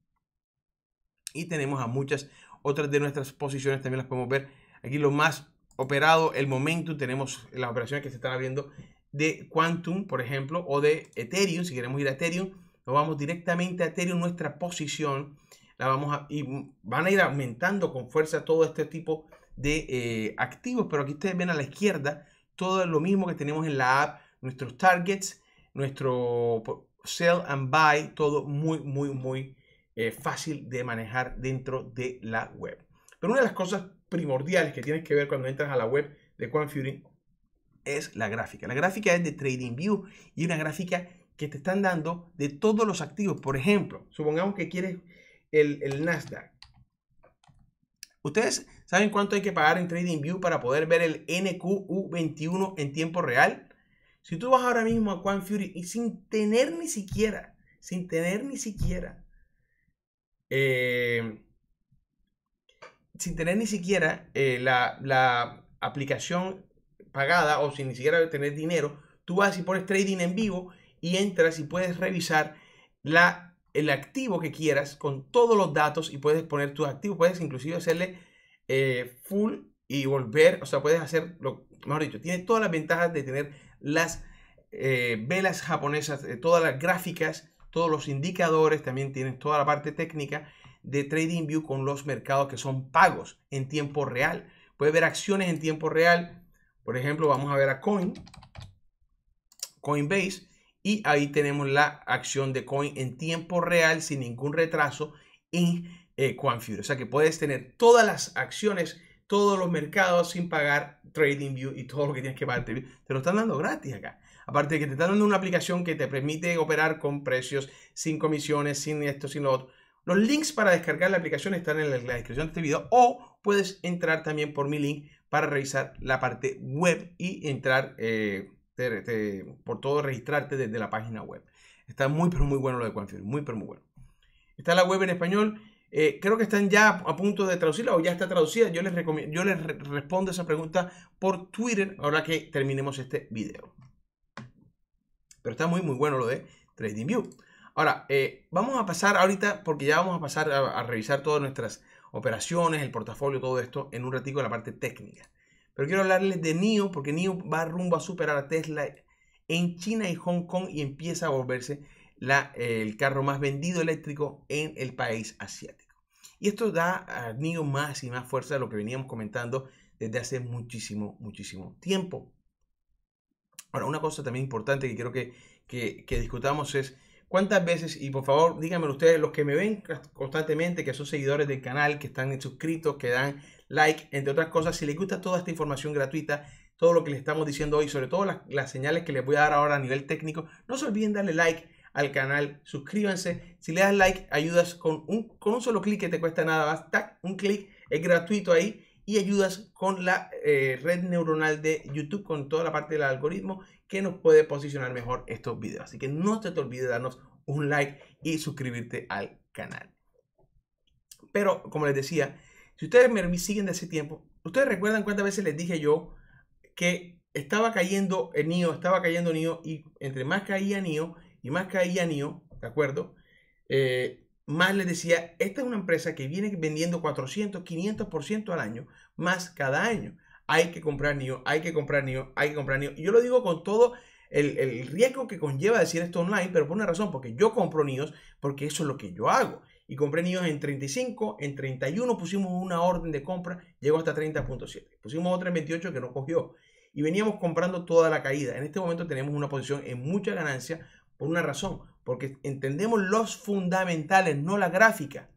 Y tenemos a muchas otras de nuestras posiciones también las podemos ver. Aquí lo más operado, el momento tenemos las operaciones que se están abriendo de Quantum, por ejemplo, o de Ethereum. Si queremos ir a Ethereum, nos vamos directamente a Ethereum, nuestra posición. La vamos a, y van a ir aumentando con fuerza todo este tipo de eh, activos. Pero aquí ustedes ven a la izquierda todo lo mismo que tenemos en la app, nuestros targets, nuestro sell and buy, todo muy, muy, muy eh, fácil de manejar dentro de la web. Pero una de las cosas primordiales que tienes que ver cuando entras a la web de Quantfury es la gráfica. La gráfica es de TradingView y una gráfica que te están dando de todos los activos. Por ejemplo, supongamos que quieres el, Nasdaq. ¿Ustedes saben cuánto hay que pagar en TradingView para poder ver el NQU21 en tiempo real? Si tú vas ahora mismo a Quantfury y sin tener ni siquiera, sin tener ni siquiera eh, sin tener ni siquiera eh, la, aplicación pagada o sin ni siquiera tener dinero, tú vas y pones trading en vivo y entras y puedes revisar la, el activo que quieras con todos los datos y puedes poner tus activos, puedes inclusive hacerle eh, full y volver, o sea, puedes hacer, lo, mejor dicho, tiene todas las ventajas de tener las velas japonesas, todas las gráficas todos los indicadores, también tienen toda la parte técnica de TradingView con los mercados que son pagos en tiempo real. Puedes ver acciones en tiempo real. Por ejemplo, vamos a ver a Coin, Coinbase, y ahí tenemos la acción de Coin en tiempo real sin ningún retraso en eh, O sea que puedes tener todas las acciones, todos los mercados sin pagar TradingView y todo lo que tienes que pagar. Te lo están dando gratis acá. Aparte de que te están dando una aplicación que te permite operar con precios, sin comisiones, sin esto, sin lo otro. Los links para descargar la aplicación están en la descripción de este video o puedes entrar también por mi link para revisar la parte web y entrar eh, por todo registrarte desde la página web. Está muy pero muy bueno lo de Quanfield, muy pero muy bueno. Está la web en español. Eh, creo que están ya a punto de traducirla o ya está traducida. Yo les, yo les respondo esa pregunta por Twitter ahora que terminemos este video. Pero está muy, muy bueno lo de TradingView. Ahora, eh, vamos a pasar ahorita, porque ya vamos a pasar a, revisar todas nuestras operaciones, el portafolio, todo esto, en un ratito en la parte técnica. Pero quiero hablarles de NIO, porque NIO va rumbo a superar a Tesla en China y Hong Kong y empieza a volverse eh, el carro más vendido eléctrico en el país asiático. Y esto da a NIO más y más fuerza de lo que veníamos comentando desde hace muchísimo, muchísimo tiempo. Ahora, una cosa también importante que quiero que, que, discutamos es cuántas veces, y por favor díganmelo ustedes, los que me ven constantemente, que son seguidores del canal, que están suscritos, que dan like, entre otras cosas, si les gusta toda esta información gratuita, todo lo que les estamos diciendo hoy, sobre todo las, señales que les voy a dar ahora a nivel técnico, no se olviden darle like al canal, suscríbanse, si le das like ayudas con un, con solo clic que te cuesta nada más, tac, un clic, es gratuito ahí y ayudas con la eh, red neuronal de YouTube, con toda la parte del algoritmo que nos puede posicionar mejor estos videos. Así que no se te olvide darnos un like y suscribirte al canal. Pero como les decía, si ustedes me siguen de hace tiempo, ustedes recuerdan cuántas veces les dije yo que estaba cayendo el NIO, estaba cayendo NIO y entre más caía NIO y más caía NIO, ¿de acuerdo? Eh, más les decía, esta es una empresa que viene vendiendo 400, 500% al año, más cada año. Hay que comprar NIO, hay que comprar NIO, hay que comprar NIO. yo lo digo con todo el, riesgo que conlleva decir esto online, pero por una razón, porque yo compro NIOs, porque eso es lo que yo hago. Y compré NIOs en 35, en 31 pusimos una orden de compra, llegó hasta 30.7. Pusimos otra en 28 que no cogió. Y veníamos comprando toda la caída. En este momento tenemos una posición en mucha ganancia por una razón porque entendemos los fundamentales, no la gráfica.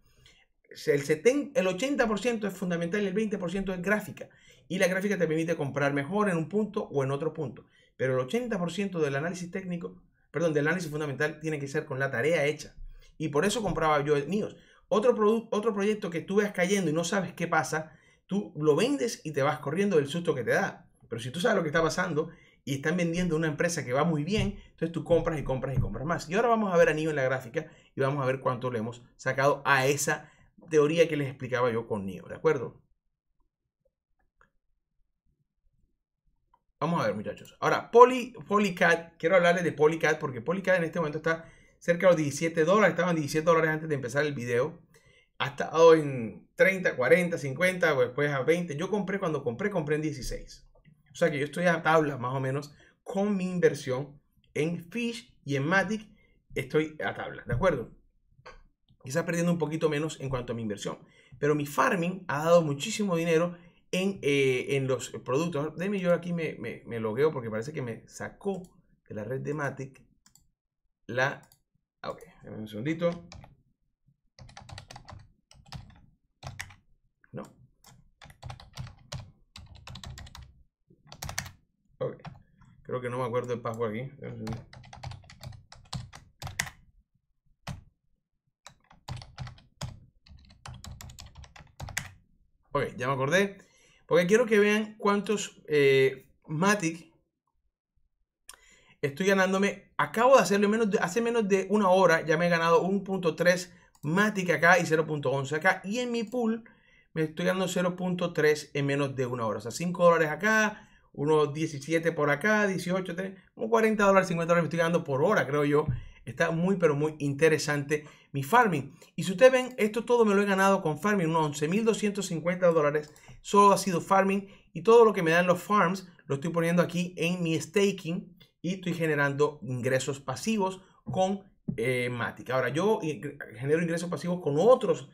El, el 80% es fundamental y el 20% es gráfica. Y la gráfica te permite comprar mejor en un punto o en otro punto. Pero el 80% del análisis técnico, perdón, del análisis fundamental tiene que ser con la tarea hecha. Y por eso compraba yo míos. Otro, otro proyecto que tú veas cayendo y no sabes qué pasa, tú lo vendes y te vas corriendo del susto que te da. Pero si tú sabes lo que está pasando y están vendiendo una empresa que va muy bien, entonces tú compras y compras y compras más. Y ahora vamos a ver a anillo en la gráfica y vamos a ver cuánto le hemos sacado a esa teoría que les explicaba yo con NIO, ¿de acuerdo? Vamos a ver, muchachos. Ahora, Poly, Polycat, quiero hablarles de Polycat porque Polycat en este momento está cerca de los 17 dólares, estaban 17 dólares antes de empezar el video. Ha estado en 30, 40, 50, después a 20. Yo compré cuando compré, compré en 16. O sea que yo estoy a tabla, más o menos con mi inversión en Fish y en Matic. Estoy a tabla, ¿de acuerdo? Quizás perdiendo un poquito menos en cuanto a mi inversión. Pero mi farming ha dado muchísimo dinero en, eh, los productos. Deme yo aquí me, me, me logueo porque parece que me sacó de la red de Matic la... Ok, un segundito. Creo que no me acuerdo el password aquí. Ok, ya me acordé. Porque quiero que vean cuántos eh, Matic estoy ganándome. Acabo de hacerlo menos de, hace menos de una hora. Ya me he ganado 1.3 Matic acá y 0.11 acá. Y en mi pool me estoy ganando 0.3 en menos de una hora. O sea, 5 dólares acá, unos 17 por acá, 18, como 40 dólares, 50 dólares me estoy ganando por hora, creo yo. Está muy, pero muy interesante mi farming. Y si ustedes ven, esto todo me lo he ganado con farming, unos 11.250 dólares. Solo ha sido farming y todo lo que me dan los farms lo estoy poniendo aquí en mi staking y estoy generando ingresos pasivos con eh, Matic. Ahora, yo eh, genero ingresos pasivos con otros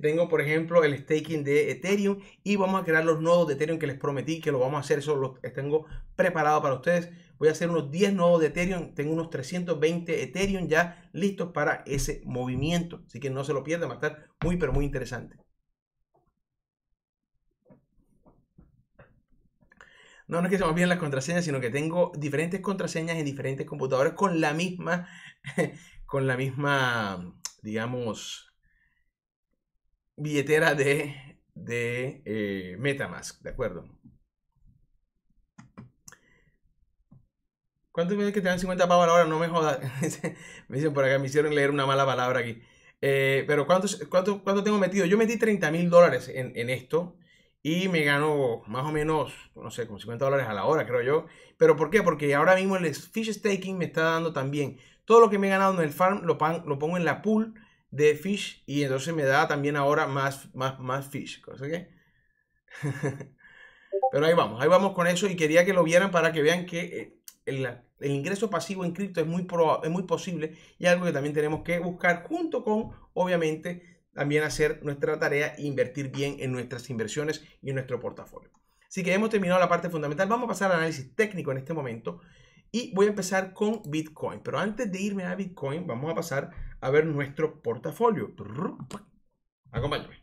tengo por ejemplo el staking de Ethereum y vamos a crear los nodos de Ethereum que les prometí que lo vamos a hacer, eso los tengo preparado para ustedes. Voy a hacer unos 10 nodos de Ethereum, tengo unos 320 Ethereum ya listos para ese movimiento, así que no se lo pierdan, va a estar muy pero muy interesante. No, no es que se me bien las contraseñas, sino que tengo diferentes contraseñas en diferentes computadores con la misma, con la misma, digamos, billetera de, de eh, Metamask, ¿de acuerdo? ¿Cuánto me que te dan 50 pavos a la hora? No me jodas. me dicen por acá, me hicieron leer una mala palabra aquí. Eh, pero ¿cuánto, cuánto, cuánto tengo metido? Yo metí 30 mil dólares en, en, esto y me gano más o menos, no sé, como 50 dólares a la hora, creo yo. ¿Pero por qué? Porque ahora mismo el fish staking me está dando también. Todo lo que me he ganado en el farm lo, lo pongo en la pool de fish y entonces me da también ahora más, más, más fish, Pero ahí vamos, ahí vamos con eso y quería que lo vieran para que vean que eh, el, ingreso pasivo en cripto es muy, es muy posible y algo que también tenemos que buscar junto con, obviamente, también hacer nuestra tarea e invertir bien en nuestras inversiones y en nuestro portafolio. Así que hemos terminado la parte fundamental, vamos a pasar al análisis técnico en este momento y voy a empezar con Bitcoin. Pero antes de irme a Bitcoin, vamos a pasar a ver nuestro portafolio. Acompáñame.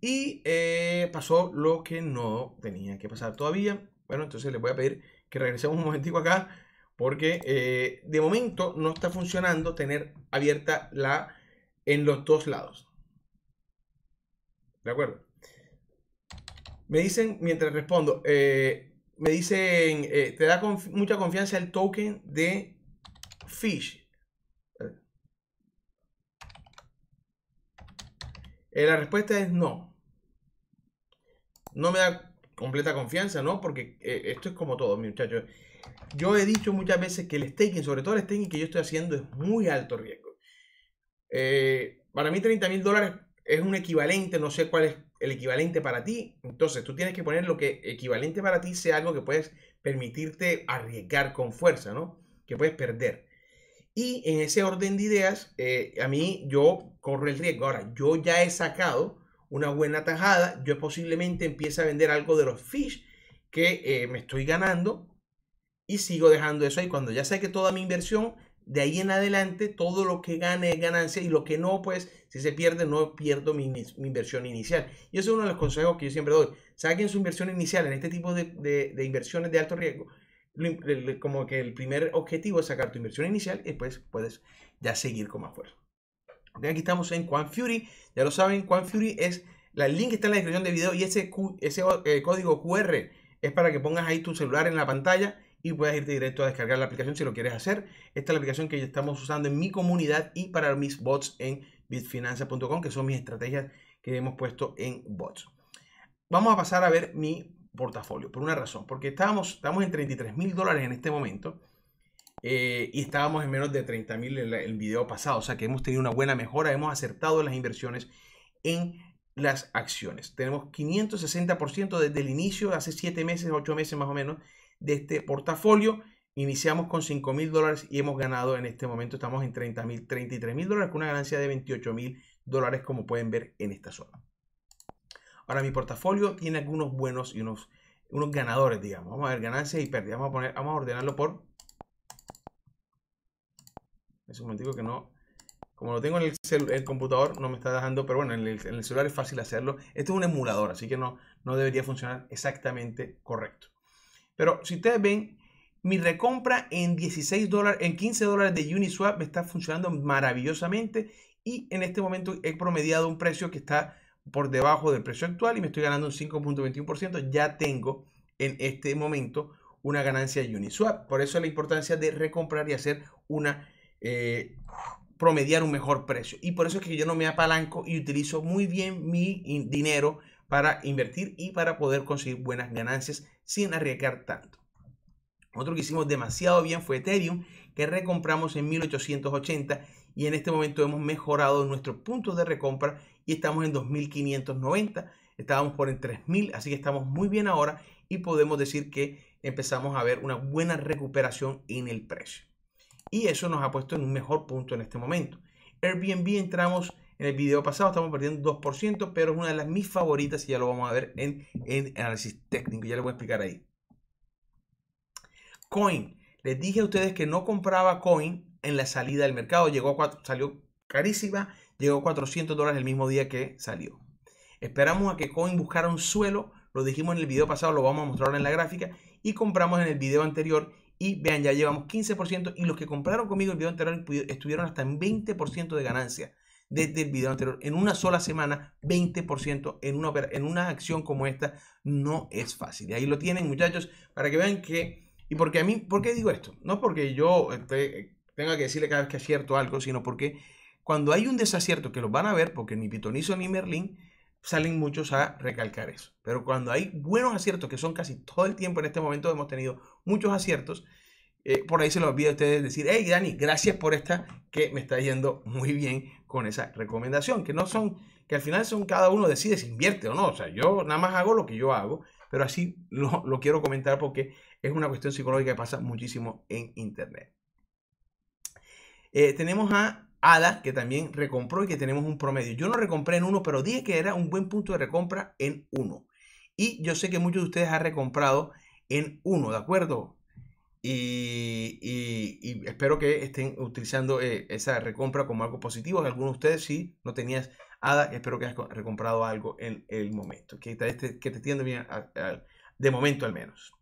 Y eh, pasó lo que no tenía que pasar todavía. Bueno, entonces les voy a pedir que regresemos un momentico acá. Porque eh, de momento no está funcionando tener abierta la en los dos lados. ¿De acuerdo? Me dicen, mientras respondo, eh, me dicen, te da mucha confianza el token de Fish. Eh, la respuesta es no. No me da completa confianza, ¿no? Porque eh, esto es como todo, mi muchachos. Yo he dicho muchas veces que el staking, sobre todo el staking que yo estoy haciendo, es muy alto riesgo. Eh, para mí 30 mil dólares es un equivalente, no sé cuál es el equivalente para ti. Entonces tú tienes que poner lo que equivalente para ti sea algo que puedes permitirte arriesgar con fuerza, ¿no? Que puedes perder. Y en ese orden de ideas, eh, a mí yo corro el riesgo. Ahora, yo ya he sacado una buena tajada, yo posiblemente empiezo a vender algo de los fish que eh, me estoy ganando y sigo dejando eso ahí. Cuando ya saque toda mi inversión, de ahí en adelante todo lo que gane es ganancia y lo que no, pues si se pierde, no pierdo mi, inversión inicial. Y ese es uno de los consejos que yo siempre doy. Saquen su inversión inicial en este tipo de inversiones de alto riesgo como que el primer objetivo es sacar tu inversión inicial y después pues puedes ya seguir con más fuerza. aquí estamos en Fury ya lo saben, Fury es, la, el link está en la descripción del video y ese, ese eh, código QR es para que pongas ahí tu celular en la pantalla y puedas irte directo a descargar la aplicación si lo quieres hacer. Esta es la aplicación que ya estamos usando en mi comunidad y para mis bots en bitfinanza.com, que son mis estrategias que hemos puesto en bots. Vamos a pasar a ver mi portafolio, por una razón, porque estábamos, en 33 mil dólares en este momento eh, y estábamos en menos de $30,000 mil en, el video pasado, o sea que hemos tenido una buena mejora, hemos acertado las inversiones en las acciones. Tenemos 560% desde el inicio, hace 7 meses, 8 meses más o menos, de este portafolio. Iniciamos con 5 mil dólares y hemos ganado en este momento, estamos en 30 mil, 33 mil dólares con una ganancia de 28 mil dólares como pueden ver en esta zona. Ahora mi portafolio tiene algunos buenos y unos, unos ganadores, digamos. Vamos a ver ganancias y pérdidas. Vamos a, poner, vamos a ordenarlo por... Es un momento que no... Como lo tengo en el, computador, no me está dejando, pero bueno, en el, celular es fácil hacerlo. Este es un emulador, así que no, no debería funcionar exactamente correcto. Pero si ustedes ven, mi recompra en 16 dólares, en 15 dólares de Uniswap me está funcionando maravillosamente y en este momento he promediado un precio que está por debajo del precio actual y me estoy ganando un 5.21%. Ya tengo en este momento una ganancia de Uniswap. Por eso la importancia de recomprar y hacer una... Eh, promediar un mejor precio. Y por eso es que yo no me apalanco y utilizo muy bien mi dinero para invertir y para poder conseguir buenas ganancias sin arriesgar tanto. Otro que hicimos demasiado bien fue Ethereum, que recompramos en 1880 y en este momento hemos mejorado nuestros puntos de recompra y estamos en 2590, estábamos por en 3000, así que estamos muy bien ahora y podemos decir que empezamos a ver una buena recuperación en el precio. Y eso nos ha puesto en un mejor punto en este momento. Airbnb entramos en el video pasado, estamos perdiendo 2%, pero es una de las mis favoritas y ya lo vamos a ver en, en análisis técnico, ya le voy a explicar ahí. Coin, les dije a ustedes que no compraba Coin en la salida del mercado, llegó a 4, salió carísima, llegó 400 dólares el mismo día que salió. Esperamos a que Coin buscara un suelo, lo dijimos en el video pasado, lo vamos a mostrar en la gráfica, y compramos en el video anterior. Y vean, ya llevamos 15% y los que compraron conmigo el video anterior estuvieron hasta en 20% de ganancia desde el video anterior. En una sola semana, 20% en una, en una acción como esta no es fácil. Y ahí lo tienen, muchachos, para que vean que... ¿Y porque a mí, por qué digo esto? No porque yo eh, eh, tenga que decirle cada vez que acierto algo, sino porque cuando hay un desacierto que lo van a ver, porque ni Pitonizo ni Merlín salen muchos a recalcar eso. Pero cuando hay buenos aciertos, que son casi todo el tiempo en este momento hemos tenido muchos aciertos, eh, por ahí se los olvida a ustedes decir, hey Dani, gracias por esta que me está yendo muy bien con esa recomendación, que no son, que al final son cada uno decide si invierte o no, o sea, yo nada más hago lo que yo hago, pero así lo, quiero comentar porque es una cuestión psicológica que pasa muchísimo en Internet. Eh, tenemos a ADA, que también recompró y que tenemos un promedio. Yo no recompré en uno, pero dije que era un buen punto de recompra en uno. Y yo sé que muchos de ustedes han recomprado en uno, ¿de acuerdo? Y, espero que estén utilizando eh, esa recompra como algo positivo. Algunos de ustedes si no tenías ADA, espero que hayas recomprado algo en el momento. Que te, que te tiende bien, de momento al menos.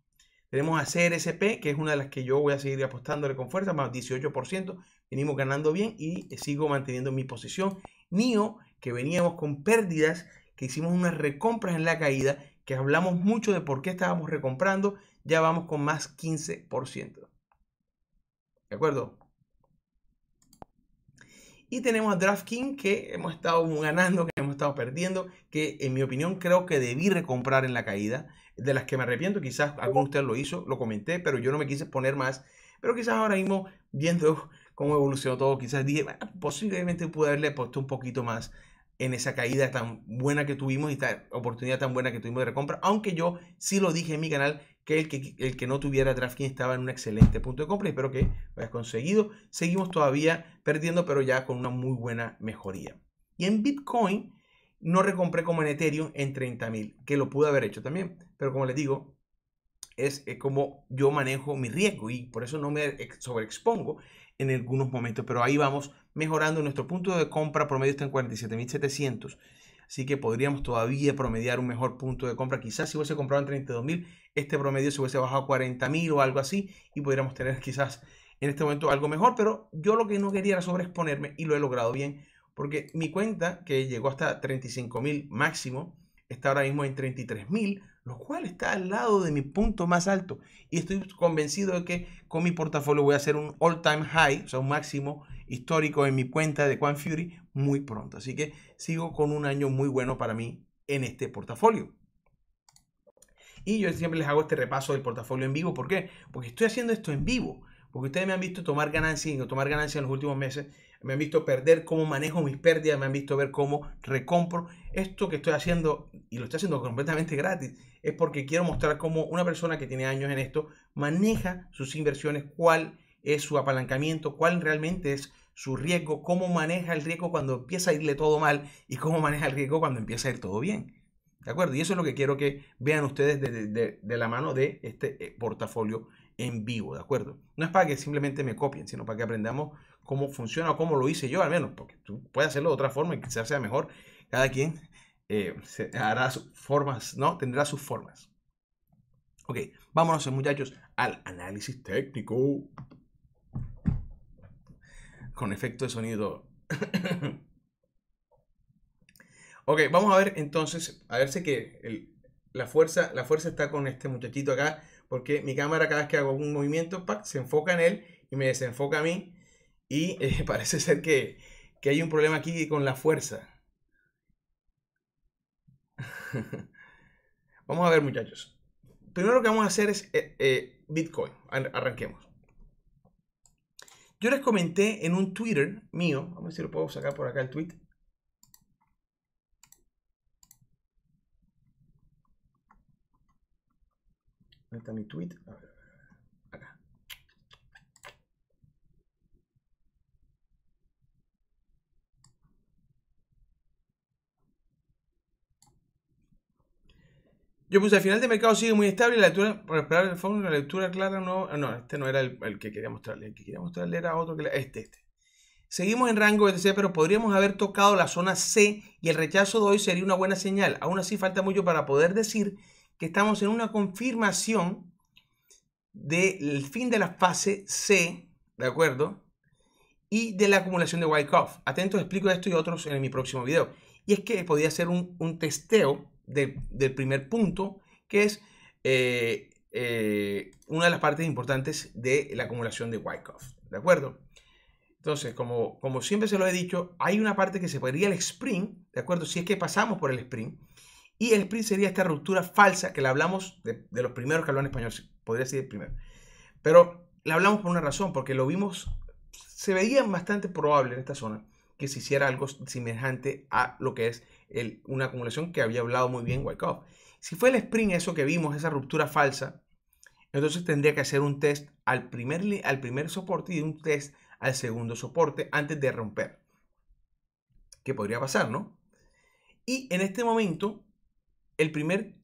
Tenemos a CRSP, que es una de las que yo voy a seguir apostándole con fuerza, más 18% venimos ganando bien y sigo manteniendo mi posición. NIO, que veníamos con pérdidas, que hicimos unas recompras en la caída, que hablamos mucho de por qué estábamos recomprando, ya vamos con más 15%. ¿De acuerdo? Y tenemos a DraftKings que hemos estado ganando, que hemos estado perdiendo, que en mi opinión creo que debí recomprar en la caída, de las que me arrepiento, quizás algún usted lo hizo, lo comenté, pero yo no me quise poner más. Pero quizás ahora mismo, viendo cómo evolucionó todo. Quizás dije, ah, posiblemente pude haberle puesto un poquito más en esa caída tan buena que tuvimos y esta oportunidad tan buena que tuvimos de recompra. Aunque yo sí lo dije en mi canal que el que, el que no tuviera DraftKings estaba en un excelente punto de compra y espero que lo hayas conseguido. Seguimos todavía perdiendo, pero ya con una muy buena mejoría. Y en Bitcoin no recompré como en Ethereum en 30.000, que lo pude haber hecho también. Pero como les digo, es eh, como yo manejo mi riesgo y por eso no me sobreexpongo en algunos momentos, pero ahí vamos mejorando. Nuestro punto de compra promedio está en 47.700, así que podríamos todavía promediar un mejor punto de compra. Quizás si hubiese comprado en 32.000, este promedio se hubiese bajado a 40.000 o algo así y podríamos tener quizás en este momento algo mejor, pero yo lo que no quería era sobreexponerme y lo he logrado bien, porque mi cuenta que llegó hasta 35.000 máximo, está ahora mismo en 33.000, lo cual está al lado de mi punto más alto. Y estoy convencido de que con mi portafolio voy a hacer un all-time high, o sea, un máximo histórico en mi cuenta de Quan Fury muy pronto. Así que sigo con un año muy bueno para mí en este portafolio. Y yo siempre les hago este repaso del portafolio en vivo. ¿Por qué? Porque estoy haciendo esto en vivo. Porque ustedes me han visto tomar ganancias y tomar ganancias en los últimos meses. Me han visto perder cómo manejo mis pérdidas. Me han visto ver cómo recompro esto que estoy haciendo, y lo estoy haciendo completamente gratis, es porque quiero mostrar cómo una persona que tiene años en esto maneja sus inversiones, cuál es su apalancamiento, cuál realmente es su riesgo, cómo maneja el riesgo cuando empieza a irle todo mal y cómo maneja el riesgo cuando empieza a ir todo bien. ¿De acuerdo? Y eso es lo que quiero que vean ustedes de, de la mano de este eh, portafolio en vivo, ¿de acuerdo? No es para que simplemente me copien, sino para que aprendamos cómo funciona o cómo lo hice yo, al menos, porque tú puedes hacerlo de otra forma y quizás sea mejor cada quien eh, formas, ¿no? Tendrá sus formas. Ok, vámonos muchachos al análisis técnico. Con efecto de sonido. ok, vamos a ver entonces, a verse que la, fuerza, la fuerza está con este muchachito acá, porque mi cámara cada vez que hago un movimiento, se enfoca en él y me desenfoca a mí. Y eh, parece ser que, que hay un problema aquí con la fuerza. vamos a ver, muchachos. Primero lo que vamos a hacer es eh, eh, Bitcoin. Arranquemos. Yo les comenté en un Twitter mío. Vamos a ver si lo puedo sacar por acá el tweet. Ahí está mi tweet. A ver. Yo puse, al final de mercado sigue muy estable la lectura, para esperar el fondo, la lectura clara no... No, este no era el, que quería mostrarle. El que quería mostrarle era otro Este, este. Seguimos en rango BTC, pero podríamos haber tocado la zona C y el rechazo de hoy sería una buena señal. Aún así falta mucho para poder decir que estamos en una confirmación del fin de la fase C, ¿de acuerdo? Y de la acumulación de Wyckoff. Atentos, explico esto y otros en mi próximo video. Y es que podía ser un, un testeo del primer punto, que es eh, eh, una de las partes importantes de la acumulación de Wyckoff. ¿De acuerdo? Entonces, como, siempre se lo he dicho, hay una parte que se podría el Spring, ¿de acuerdo? Si es que pasamos por el Spring, Y el Spring sería esta ruptura falsa que la hablamos de, los primeros que en español, podría ser el primero. Pero la hablamos por una razón, porque lo vimos, se veía bastante probable en esta zona que se hiciera algo semejante a lo que es una acumulación que había hablado muy bien Wyckoff. Si fue el spring eso que vimos, esa ruptura falsa, entonces tendría que hacer un test al primer, al primer soporte y un test al segundo soporte antes de romper. ¿Qué podría pasar, ¿no? Y en este momento, el primer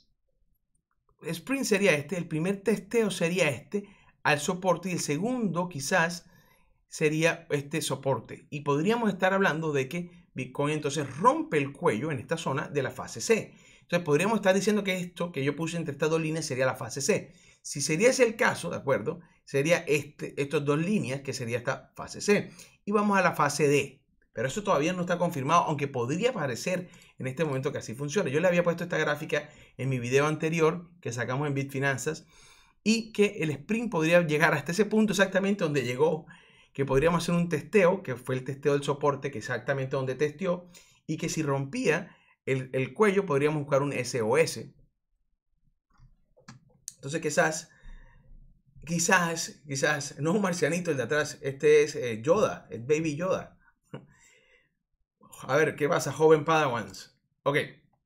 sprint sería este, el primer testeo sería este al soporte y el segundo quizás sería este soporte. Y podríamos estar hablando de que Bitcoin entonces rompe el cuello en esta zona de la fase C. Entonces podríamos estar diciendo que esto que yo puse entre estas dos líneas sería la fase C. Si sería ese el caso, ¿de acuerdo? Sería este, estas dos líneas que sería esta fase C. Y vamos a la fase D. Pero eso todavía no está confirmado, aunque podría parecer en este momento que así funciona. Yo le había puesto esta gráfica en mi video anterior que sacamos en Bitfinanzas y que el sprint podría llegar hasta ese punto exactamente donde llegó que podríamos hacer un testeo, que fue el testeo del soporte, que exactamente donde testeó, y que si rompía el, cuello podríamos buscar un SOS. Entonces quizás, quizás, quizás, no es un marcianito el de atrás, este es eh, Yoda, el Baby Yoda. A ver, ¿qué pasa, joven Padawans? Ok,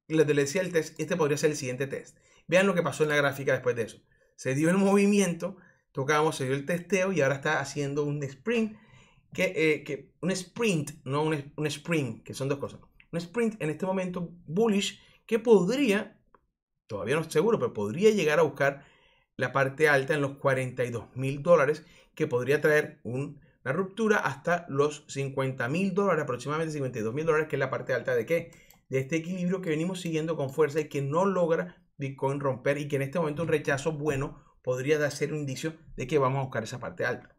les decía el test, este podría ser el siguiente test. Vean lo que pasó en la gráfica después de eso. Se dio el movimiento Tocábamos se dio el testeo y ahora está haciendo un sprint, que, eh, un sprint, no un, sprint, que son dos cosas. Un sprint en este momento bullish que podría, todavía no estoy seguro, pero podría llegar a buscar la parte alta en los 42 mil dólares, que podría traer una ruptura hasta los 50 mil dólares, aproximadamente 52 mil dólares, que es la parte alta de qué? De este equilibrio que venimos siguiendo con fuerza y que no logra Bitcoin romper y que en este momento un rechazo bueno podría ser un indicio de que vamos a buscar esa parte alta.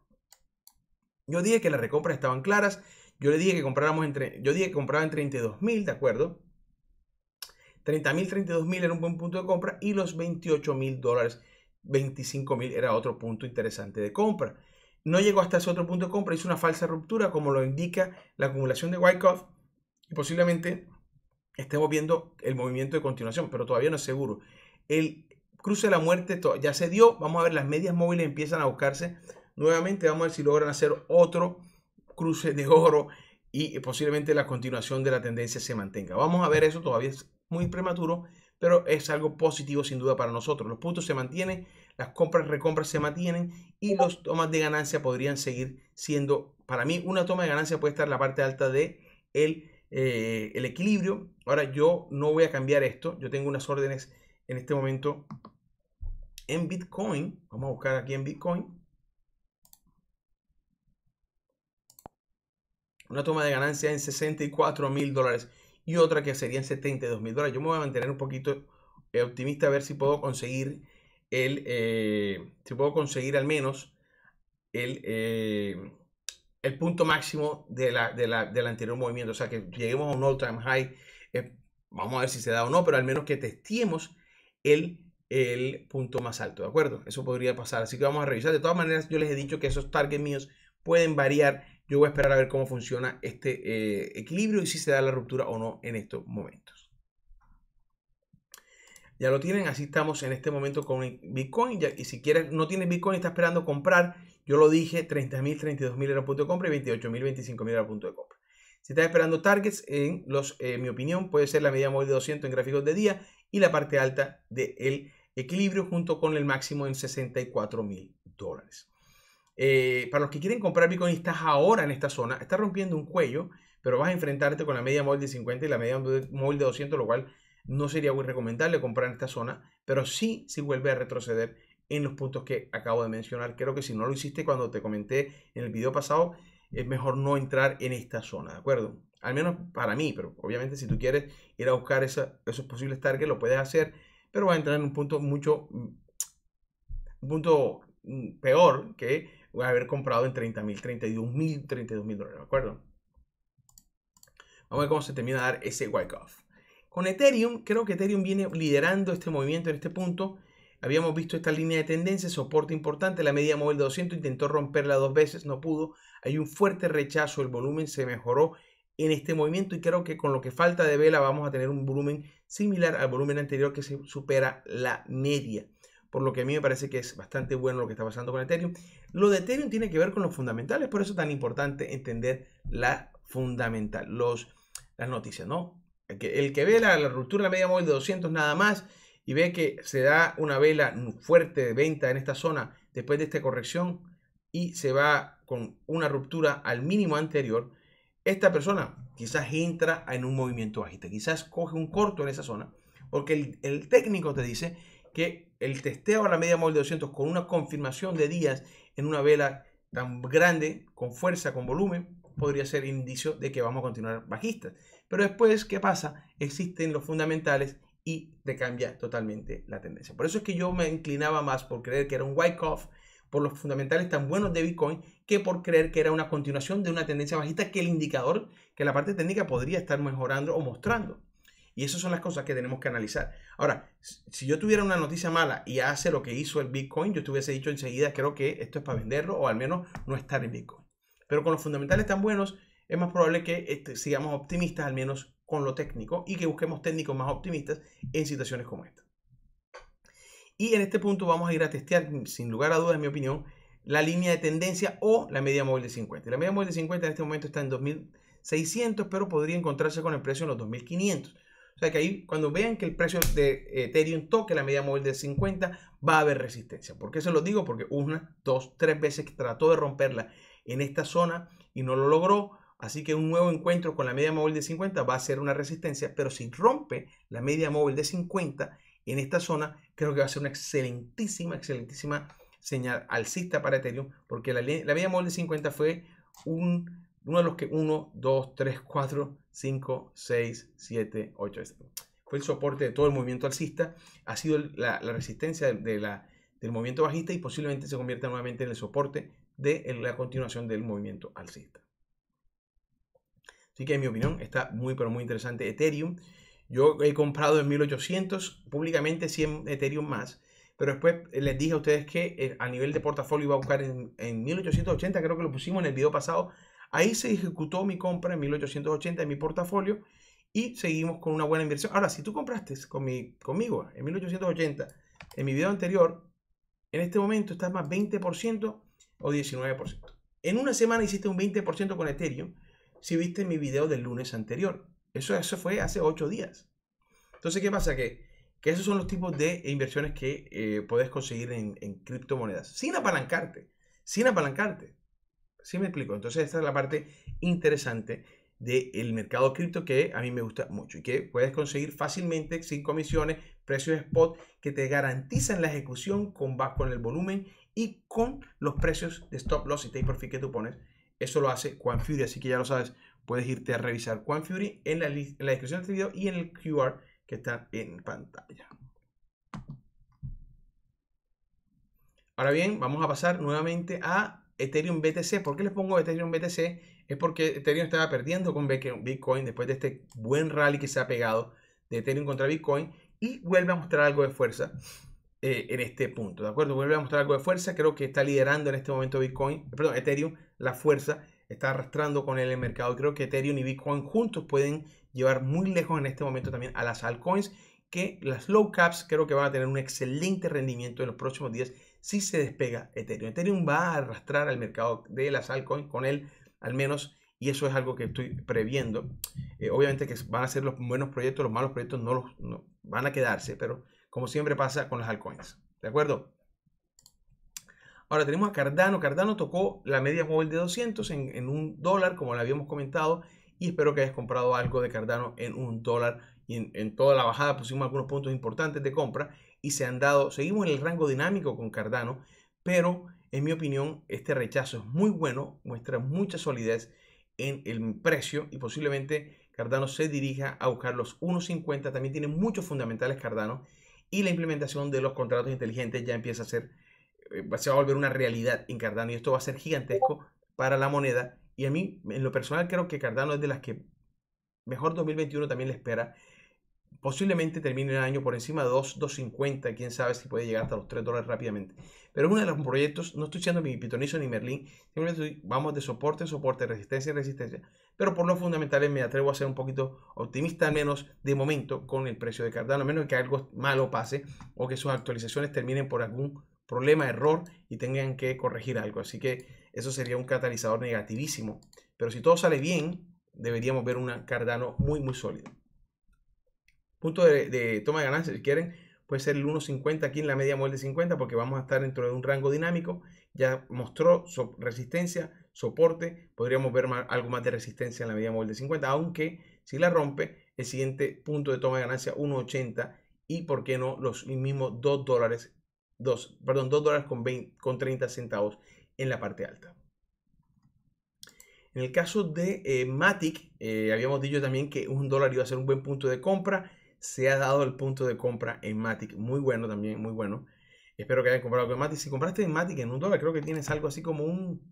Yo dije que las recompras estaban claras. Yo le dije que compráramos entre. Yo dije que compraba en 32.000, ¿de acuerdo? 30.000, 32.000 era un buen punto de compra. Y los 28.000 dólares, 25.000 era otro punto interesante de compra. No llegó hasta ese otro punto de compra, hizo una falsa ruptura, como lo indica la acumulación de Wyckoff. Y posiblemente estemos viendo el movimiento de continuación, pero todavía no es seguro. El, cruce de la muerte ya se dio. Vamos a ver, las medias móviles empiezan a buscarse nuevamente. Vamos a ver si logran hacer otro cruce de oro y posiblemente la continuación de la tendencia se mantenga. Vamos a ver eso, todavía es muy prematuro, pero es algo positivo sin duda para nosotros. Los puntos se mantienen, las compras, recompras se mantienen y los tomas de ganancia podrían seguir siendo, para mí, una toma de ganancia puede estar la parte alta de eh, el, equilibrio. Ahora yo no voy a cambiar esto, yo tengo unas órdenes en este momento en Bitcoin, vamos a buscar aquí en Bitcoin, una toma de ganancia en 64 mil dólares y otra que sería en 72 mil dólares. Yo me voy a mantener un poquito eh, optimista a ver si puedo conseguir el, eh, si puedo conseguir al menos el, eh, el punto máximo de la, del anterior movimiento. O sea, que lleguemos a un all time high. vamos a ver si se da o no, pero al menos que testemos el el punto más alto, ¿de acuerdo? Eso podría pasar, así que vamos a revisar. De todas maneras, yo les he dicho que esos targets míos pueden variar. Yo voy a esperar a ver cómo funciona este eh, equilibrio y si se da la ruptura o no en estos momentos. Ya lo tienen, así estamos en este momento con Bitcoin. y si quieres, no tienes Bitcoin y estás esperando comprar, yo lo dije, 30.000, 32.000 era punto de compra y 28.000, 25.000 era punto de compra. Si estás esperando targets, en los, eh, mi opinión, puede ser la media móvil de 200 en gráficos de día y la parte alta del de equilibrio junto con el máximo en 64 mil dólares. Eh, para los que quieren comprar Bitcoin y estás ahora en esta zona, está rompiendo un cuello, pero vas a enfrentarte con la media móvil de 50 y la media móvil de 200, lo cual no sería muy recomendable comprar en esta zona, pero sí si vuelve a retroceder en los puntos que acabo de mencionar. Creo que si no lo hiciste cuando te comenté en el video pasado, es mejor no entrar en esta zona, ¿de acuerdo? Al menos para mí, pero obviamente si tú quieres ir a buscar esos posibles targets, lo puedes hacer pero va a entrar en un punto mucho, mm, un punto mm, peor que a haber comprado en $30,000, mil, $32,000, dólares, ¿de acuerdo? Vamos a ver cómo se termina de dar ese wake-off. Con Ethereum, creo que Ethereum viene liderando este movimiento en este punto. Habíamos visto esta línea de tendencia, soporte importante, la media móvil de 200, intentó romperla dos veces, no pudo. Hay un fuerte rechazo, el volumen se mejoró en este movimiento y creo que con lo que falta de vela vamos a tener un volumen similar al volumen anterior que se supera la media. Por lo que a mí me parece que es bastante bueno lo que está pasando con Ethereum. Lo de Ethereum tiene que ver con los fundamentales, por eso es tan importante entender la fundamental, los, las noticias, ¿no? El que, ve la, la, ruptura de la media móvil de 200 nada más y ve que se da una vela fuerte de venta en esta zona después de esta corrección y se va con una ruptura al mínimo anterior, esta persona quizás entra en un movimiento bajista, quizás coge un corto en esa zona, porque el, técnico te dice que el testeo a la media móvil de 200 con una confirmación de días en una vela tan grande, con fuerza, con volumen, podría ser indicio de que vamos a continuar bajistas. Pero después, ¿qué pasa? Existen los fundamentales y te cambia totalmente la tendencia. Por eso es que yo me inclinaba más por creer que era un white off por los fundamentales tan buenos de Bitcoin que por creer que era una continuación de una tendencia bajista que el indicador, que la parte técnica podría estar mejorando o mostrando. Y esas son las cosas que tenemos que analizar. Ahora, si yo tuviera una noticia mala y hace lo que hizo el Bitcoin, yo te hubiese dicho enseguida, creo que esto es para venderlo o al menos no estar en Bitcoin. Pero con los fundamentales tan buenos, es más probable que este, sigamos optimistas, al menos con lo técnico, y que busquemos técnicos más optimistas en situaciones como esta. Y en este punto vamos a ir a testear, sin lugar a dudas, en mi opinión, la línea de tendencia o la media móvil de 50. La media móvil de 50 en este momento está en 2600, pero podría encontrarse con el precio en los 2500. O sea que ahí, cuando vean que el precio de Ethereum toque la media móvil de 50, va a haber resistencia. ¿Por qué se lo digo? Porque una, dos, tres veces trató de romperla en esta zona y no lo logró. Así que un nuevo encuentro con la media móvil de 50 va a ser una resistencia, pero si rompe la media móvil de 50, en esta zona, creo que va a ser una excelentísima, excelentísima señal alcista para Ethereum, porque la, la media móvil de 50 fue un, uno de los que 1, 2, 3, 4, 5, 6, 7, 8. Fue el soporte de todo el movimiento alcista, ha sido la, resistencia del movimiento bajista y posiblemente se convierta nuevamente en el soporte de la continuación del movimiento alcista. Así que en mi opinión está muy pero muy interesante Ethereum. Yo he comprado en 1800 públicamente 100 Ethereum más, pero después eh, les dije a ustedes que eh, a nivel de portafolio iba a buscar en, en 1880, creo que lo pusimos en el video pasado. Ahí se ejecutó mi compra en 1880 en mi portafolio y seguimos con una buena inversión. Ahora, si tú compraste conmigo en 1880, en mi video anterior, en este momento estás más 20% o 19%. En una semana hiciste un 20% con Ethereum si viste mi video del lunes anterior. Eso, eso fue hace ocho días. Entonces, ¿qué pasa? Que, esos son los tipos de inversiones que eh, puedes conseguir en, criptomonedas, sin apalancarte, sin apalancarte. ¿Sí me explico? Entonces, esta es la parte interesante del mercado cripto que a mí me gusta mucho y que puedes conseguir fácilmente, sin comisiones, precios spot que te garantizan la ejecución con, con el volumen y con los precios de stop loss y take profit que tú pones. Eso lo hace Juan así que ya lo sabes puedes irte a revisar QuanFury en la, en la descripción de este video y en el QR que está en pantalla. Ahora bien, vamos a pasar nuevamente a Ethereum BTC. ¿Por qué les pongo Ethereum BTC? Es porque Ethereum estaba perdiendo con Bitcoin después de este buen rally que se ha pegado de Ethereum contra Bitcoin y vuelve a mostrar algo de fuerza eh, en este punto, ¿de acuerdo? Vuelve a mostrar algo de fuerza. Creo que está liderando en este momento Bitcoin, perdón, Ethereum, la fuerza está arrastrando con él el mercado. Creo que Ethereum y Bitcoin juntos pueden llevar muy lejos en este momento también a las altcoins, que las low caps creo que van a tener un excelente rendimiento en los próximos días si se despega Ethereum. Ethereum va a arrastrar al mercado de las altcoins con él al menos y eso es algo que estoy previendo. Eh, obviamente que van a ser los buenos proyectos, los malos proyectos no van a quedarse, pero como siempre pasa con las altcoins. ¿De acuerdo? Ahora tenemos a Cardano. Cardano tocó la media móvil de 200 en, un dólar, como le habíamos comentado, y espero que hayas comprado algo de Cardano en un dólar. Y en, en, toda la bajada pusimos algunos puntos importantes de compra y se han dado, seguimos en el rango dinámico con Cardano, pero en mi opinión este rechazo es muy bueno, muestra mucha solidez en el precio y posiblemente Cardano se dirija a buscar los 1.50. También tiene muchos fundamentales Cardano y la implementación de los contratos inteligentes ya empieza a ser eh, se va a volver una realidad en Cardano y esto va a ser gigantesco para la moneda. Y a mí, en lo personal, creo que Cardano es de las que mejor 2021 también le espera. Posiblemente termine el año por encima de 2, 2.50, quién sabe si puede llegar hasta los 3 dólares rápidamente. Pero uno de los proyectos, no estoy echando mi pitonizo ni Merlín, simplemente vamos de soporte en soporte, resistencia en resistencia. Pero por lo fundamental me atrevo a ser un poquito optimista, al menos de momento, con el precio de Cardano, a menos que algo malo pase o que sus actualizaciones terminen por algún problema, error y tengan que corregir algo. Así que eso sería un catalizador negativísimo. Pero si todo sale bien, deberíamos ver una Cardano muy, muy sólido Punto de, toma de ganancia, si quieren, puede ser el 1.50 aquí en la media móvil de 50 porque vamos a estar dentro de un rango dinámico. Ya mostró resistencia, soporte, podríamos ver algo más de resistencia en la media móvil de 50, aunque si la rompe, el siguiente punto de toma de ganancia 1.80 y por qué no los mismos 2 dólares 2, perdón, 2 dólares con, con 30 centavos en la parte alta. En el caso de eh, Matic, eh, habíamos dicho también que un dólar iba a ser un buen punto de compra. Se ha dado el punto de compra en Matic. Muy bueno también, muy bueno. Espero que hayan comprado con Matic. Si compraste en Matic en un dólar, creo que tienes algo así como un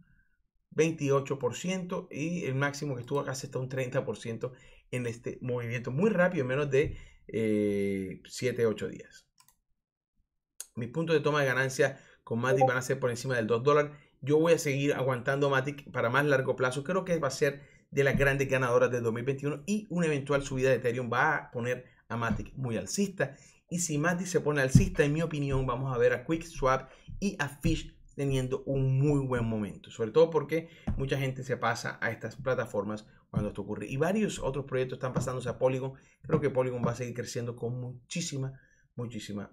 28% y el máximo que estuvo acá se está un 30% en este movimiento muy rápido, en menos de 7-8 eh, días. Mis puntos de toma de ganancia con Matic van a ser por encima del 2 dólares. Yo voy a seguir aguantando Matic para más largo plazo. Creo que va a ser de las grandes ganadoras del 2021 y una eventual subida de Ethereum va a poner a Matic muy alcista. Y si Matic se pone alcista, en mi opinión, vamos a ver a QuickSwap y a Fish teniendo un muy buen momento. Sobre todo porque mucha gente se pasa a estas plataformas cuando esto ocurre. Y varios otros proyectos están pasándose a Polygon. Creo que Polygon va a seguir creciendo con muchísima, muchísima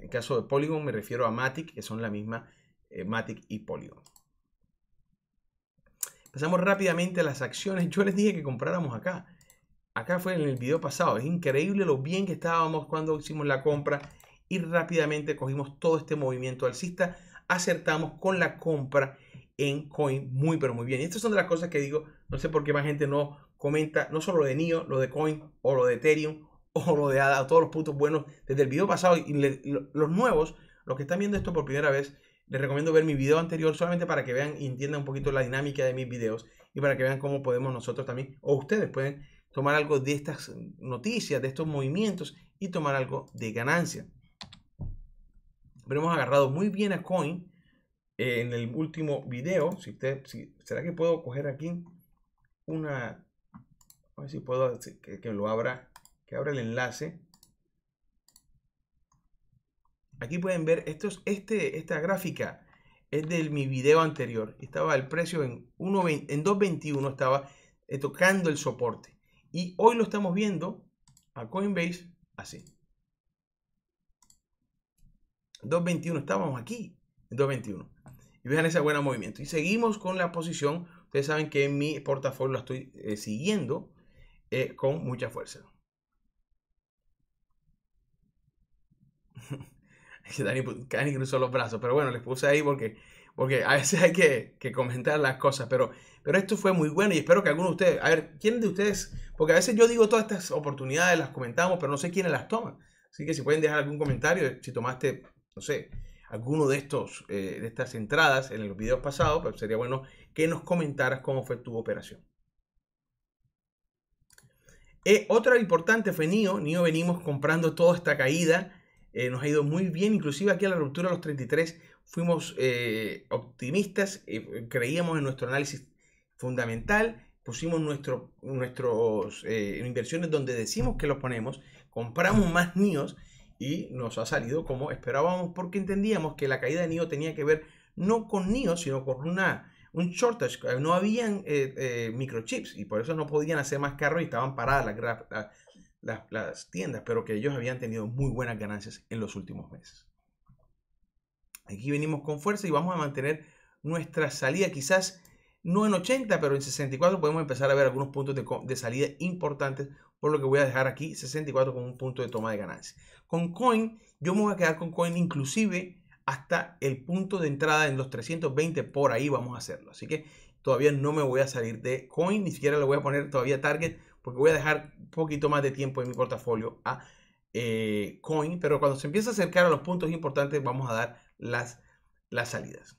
en caso de Polygon me refiero a Matic, que son la misma eh, Matic y Polygon. Pasamos rápidamente a las acciones. Yo les dije que compráramos acá. Acá fue en el video pasado. Es increíble lo bien que estábamos cuando hicimos la compra y rápidamente cogimos todo este movimiento alcista. Acertamos con la compra en Coin muy pero muy bien. Y estas son de las cosas que digo, no sé por qué más gente no comenta, no solo de NIO, lo de Coin o lo de Ethereum o rodeada a todos los puntos buenos desde el video pasado y los nuevos, los que están viendo esto por primera vez, les recomiendo ver mi video anterior solamente para que vean y entiendan un poquito la dinámica de mis videos y para que vean cómo podemos nosotros también, o ustedes pueden tomar algo de estas noticias, de estos movimientos y tomar algo de ganancia. Pero hemos agarrado muy bien a Coin eh, en el último video. Si usted, si, ¿Será que puedo coger aquí una... A ver si puedo que lo abra que abra el enlace. Aquí pueden ver, esto este, esta gráfica es de mi video anterior. Estaba el precio en, en 2.21, estaba eh, tocando el soporte. Y hoy lo estamos viendo a Coinbase así. 2.21, estábamos aquí, en 2.21. Y vean ese buen movimiento. Y seguimos con la posición. Ustedes saben que en mi portafolio la estoy eh, siguiendo eh, con mucha fuerza. Dani, Dani, cruzó los brazos, pero bueno, les puse ahí porque, porque a veces hay que, comentar las cosas, pero, pero esto fue muy bueno y espero que alguno de ustedes, a ver, ¿quién de ustedes? Porque a veces yo digo todas estas oportunidades, las comentamos, pero no sé quiénes las toman. Así que si pueden dejar algún comentario, eh, si tomaste, no sé, alguno de, estos, eh, de estas entradas en los videos pasados, pues sería bueno que nos comentaras cómo fue tu operación. Eh, otra importante fue NIO. NIO venimos comprando toda esta caída eh, nos ha ido muy bien, inclusive aquí a la ruptura de los 33 fuimos eh, optimistas, eh, creíamos en nuestro análisis fundamental, pusimos nuestro, nuestros inversiones donde decimos que los ponemos, compramos más NIOs y nos ha salido como esperábamos porque entendíamos que la caída de NIO tenía que ver no con NIOs, sino con una, un shortage, no habían microchips y por eso no podían hacer más carros y estaban paradas las, las las, tiendas, pero que ellos habían tenido muy buenas ganancias en los últimos meses. Aquí venimos con fuerza y vamos a mantener nuestra salida quizás no en 80, pero en 64 podemos empezar a ver algunos puntos de, salida importantes, por lo que voy a dejar aquí 64 con un punto de toma de ganancias. Con Coin, yo me voy a quedar con Coin inclusive hasta el punto de entrada en los 320, por ahí vamos a hacerlo. Así que todavía no me voy a salir de Coin, ni siquiera lo voy a poner todavía target, porque voy a dejar un poquito más de tiempo en mi portafolio a eh, Coin, pero cuando se empieza a acercar a los puntos importantes vamos a dar las, las salidas.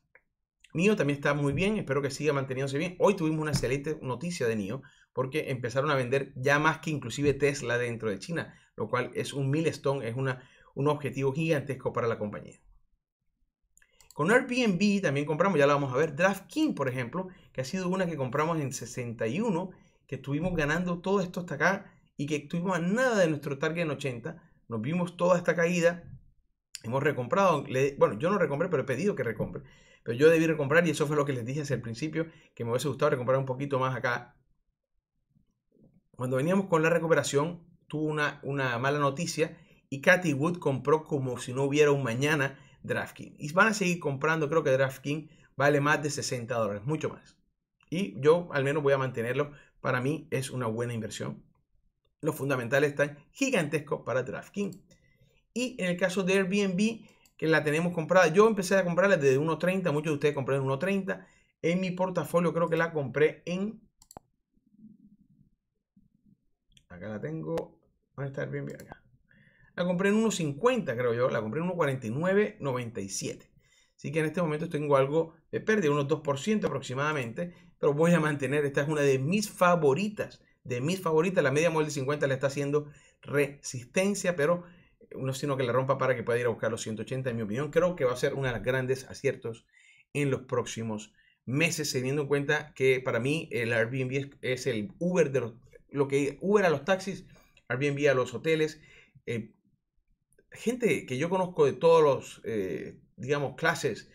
NIO también está muy bien, espero que siga manteniéndose bien. Hoy tuvimos una excelente noticia de NIO porque empezaron a vender ya más que inclusive Tesla dentro de China, lo cual es un milestone, es una, un objetivo gigantesco para la compañía. Con Airbnb también compramos, ya la vamos a ver, DraftKings, por ejemplo, que ha sido una que compramos en 61 que estuvimos ganando todo esto hasta acá y que estuvimos a nada de nuestro target en 80, nos vimos toda esta caída, hemos recomprado, bueno, yo no recompré, pero he pedido que recompre, pero yo debí recomprar y eso fue lo que les dije hacia el principio, que me hubiese gustado recomprar un poquito más acá. Cuando veníamos con la recuperación, tuvo una, una mala noticia y Katy Wood compró como si no hubiera un mañana DraftKings. Y van a seguir comprando, creo que DraftKings vale más de 60 dólares, mucho más. Y yo al menos voy a mantenerlo para mí es una buena inversión. Los fundamentales están gigantescos para DraftKings. Y en el caso de Airbnb, que la tenemos comprada, yo empecé a comprarla desde 1.30, muchos de ustedes compraron 1.30. En mi portafolio creo que la compré en... Acá la tengo. ¿Dónde está Airbnb? Acá. La compré en 1.50, creo yo. La compré en 1.49.97. Así que en este momento tengo algo de pérdida, unos 2% aproximadamente, pero voy a mantener, esta es una de mis favoritas, de mis favoritas, la media móvil 50 le está haciendo resistencia, pero eh, no sino que la rompa para que pueda ir a buscar los 180, en mi opinión, creo que va a ser uno de los grandes aciertos en los próximos meses, teniendo en cuenta que para mí el Airbnb es, el Uber de lo que Uber a los taxis, Airbnb a los hoteles, eh, gente que yo conozco de todos los... Eh, digamos, clases,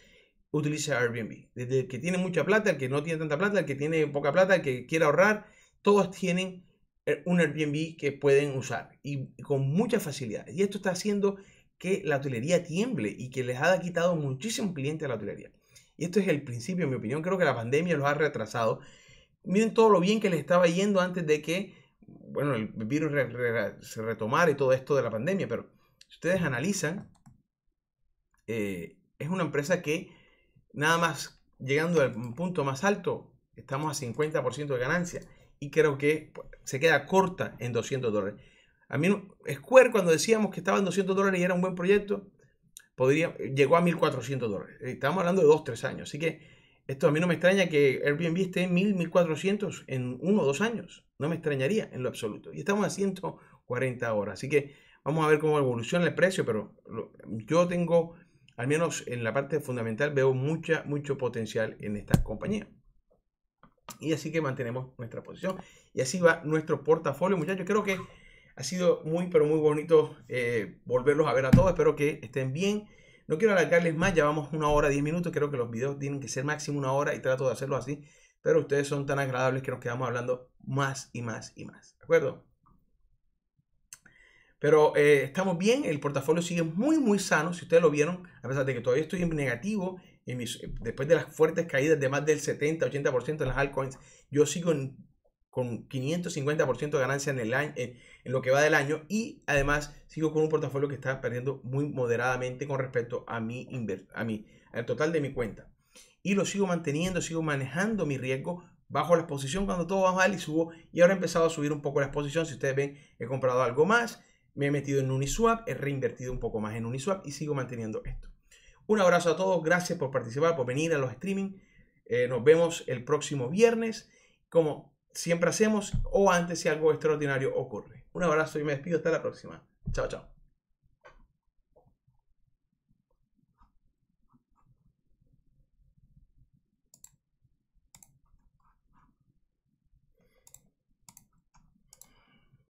utilice Airbnb. Desde el que tiene mucha plata, el que no tiene tanta plata, el que tiene poca plata, el que quiere ahorrar, todos tienen eh, un Airbnb que pueden usar y con mucha facilidad. Y esto está haciendo que la hotelería tiemble y que les ha quitado muchísimo cliente a la hotelería. Y esto es el principio, en mi opinión. Creo que la pandemia los ha retrasado. Miren todo lo bien que les estaba yendo antes de que, bueno, el virus se retomara y todo esto de la pandemia. Pero si ustedes analizan, eh, es una empresa que nada más llegando al punto más alto, estamos a 50% de ganancia y creo que pues, se queda corta en 200 dólares. A mí, Square, cuando decíamos que estaba en 200 dólares y era un buen proyecto, podría, llegó a 1.400 dólares. Eh, estamos hablando de 2-3 años. Así que esto a mí no me extraña que Airbnb esté en 1.400 en 1 o 2 años. No me extrañaría en lo absoluto. Y estamos a 140 horas. Así que vamos a ver cómo evoluciona el precio, pero yo tengo al menos en la parte fundamental, veo mucha, mucho potencial en esta compañía. Y así que mantenemos nuestra posición. Y así va nuestro portafolio, muchachos. Creo que ha sido muy, pero muy bonito eh, volverlos a ver a todos. Espero que estén bien. No quiero alargarles más, ya vamos una hora, diez minutos. Creo que los videos tienen que ser máximo una hora y trato de hacerlo así. Pero ustedes son tan agradables que nos quedamos hablando más y más y más. ¿De acuerdo? Pero eh, estamos bien, el portafolio sigue muy, muy sano. Si ustedes lo vieron, a pesar de que todavía estoy en negativo, después de las fuertes caídas de más del 70, 80% en las altcoins, yo sigo con 550% de ganancia en, el en, lo que va del año. Y además sigo con un portafolio que está perdiendo muy moderadamente con respecto a mi, a mi al total de mi cuenta. Y lo sigo manteniendo, sigo manejando mi riesgo bajo la exposición cuando todo va mal y subo. Y ahora he empezado a subir un poco la exposición. Si ustedes ven, he comprado algo más me he metido en Uniswap, he reinvertido un poco más en Uniswap y sigo manteniendo esto. Un abrazo a todos, gracias por participar, por venir a los streaming. Eh, nos vemos el próximo viernes, como siempre hacemos, o antes si algo extraordinario ocurre. Un abrazo y me despido, hasta la próxima. Chao, chao.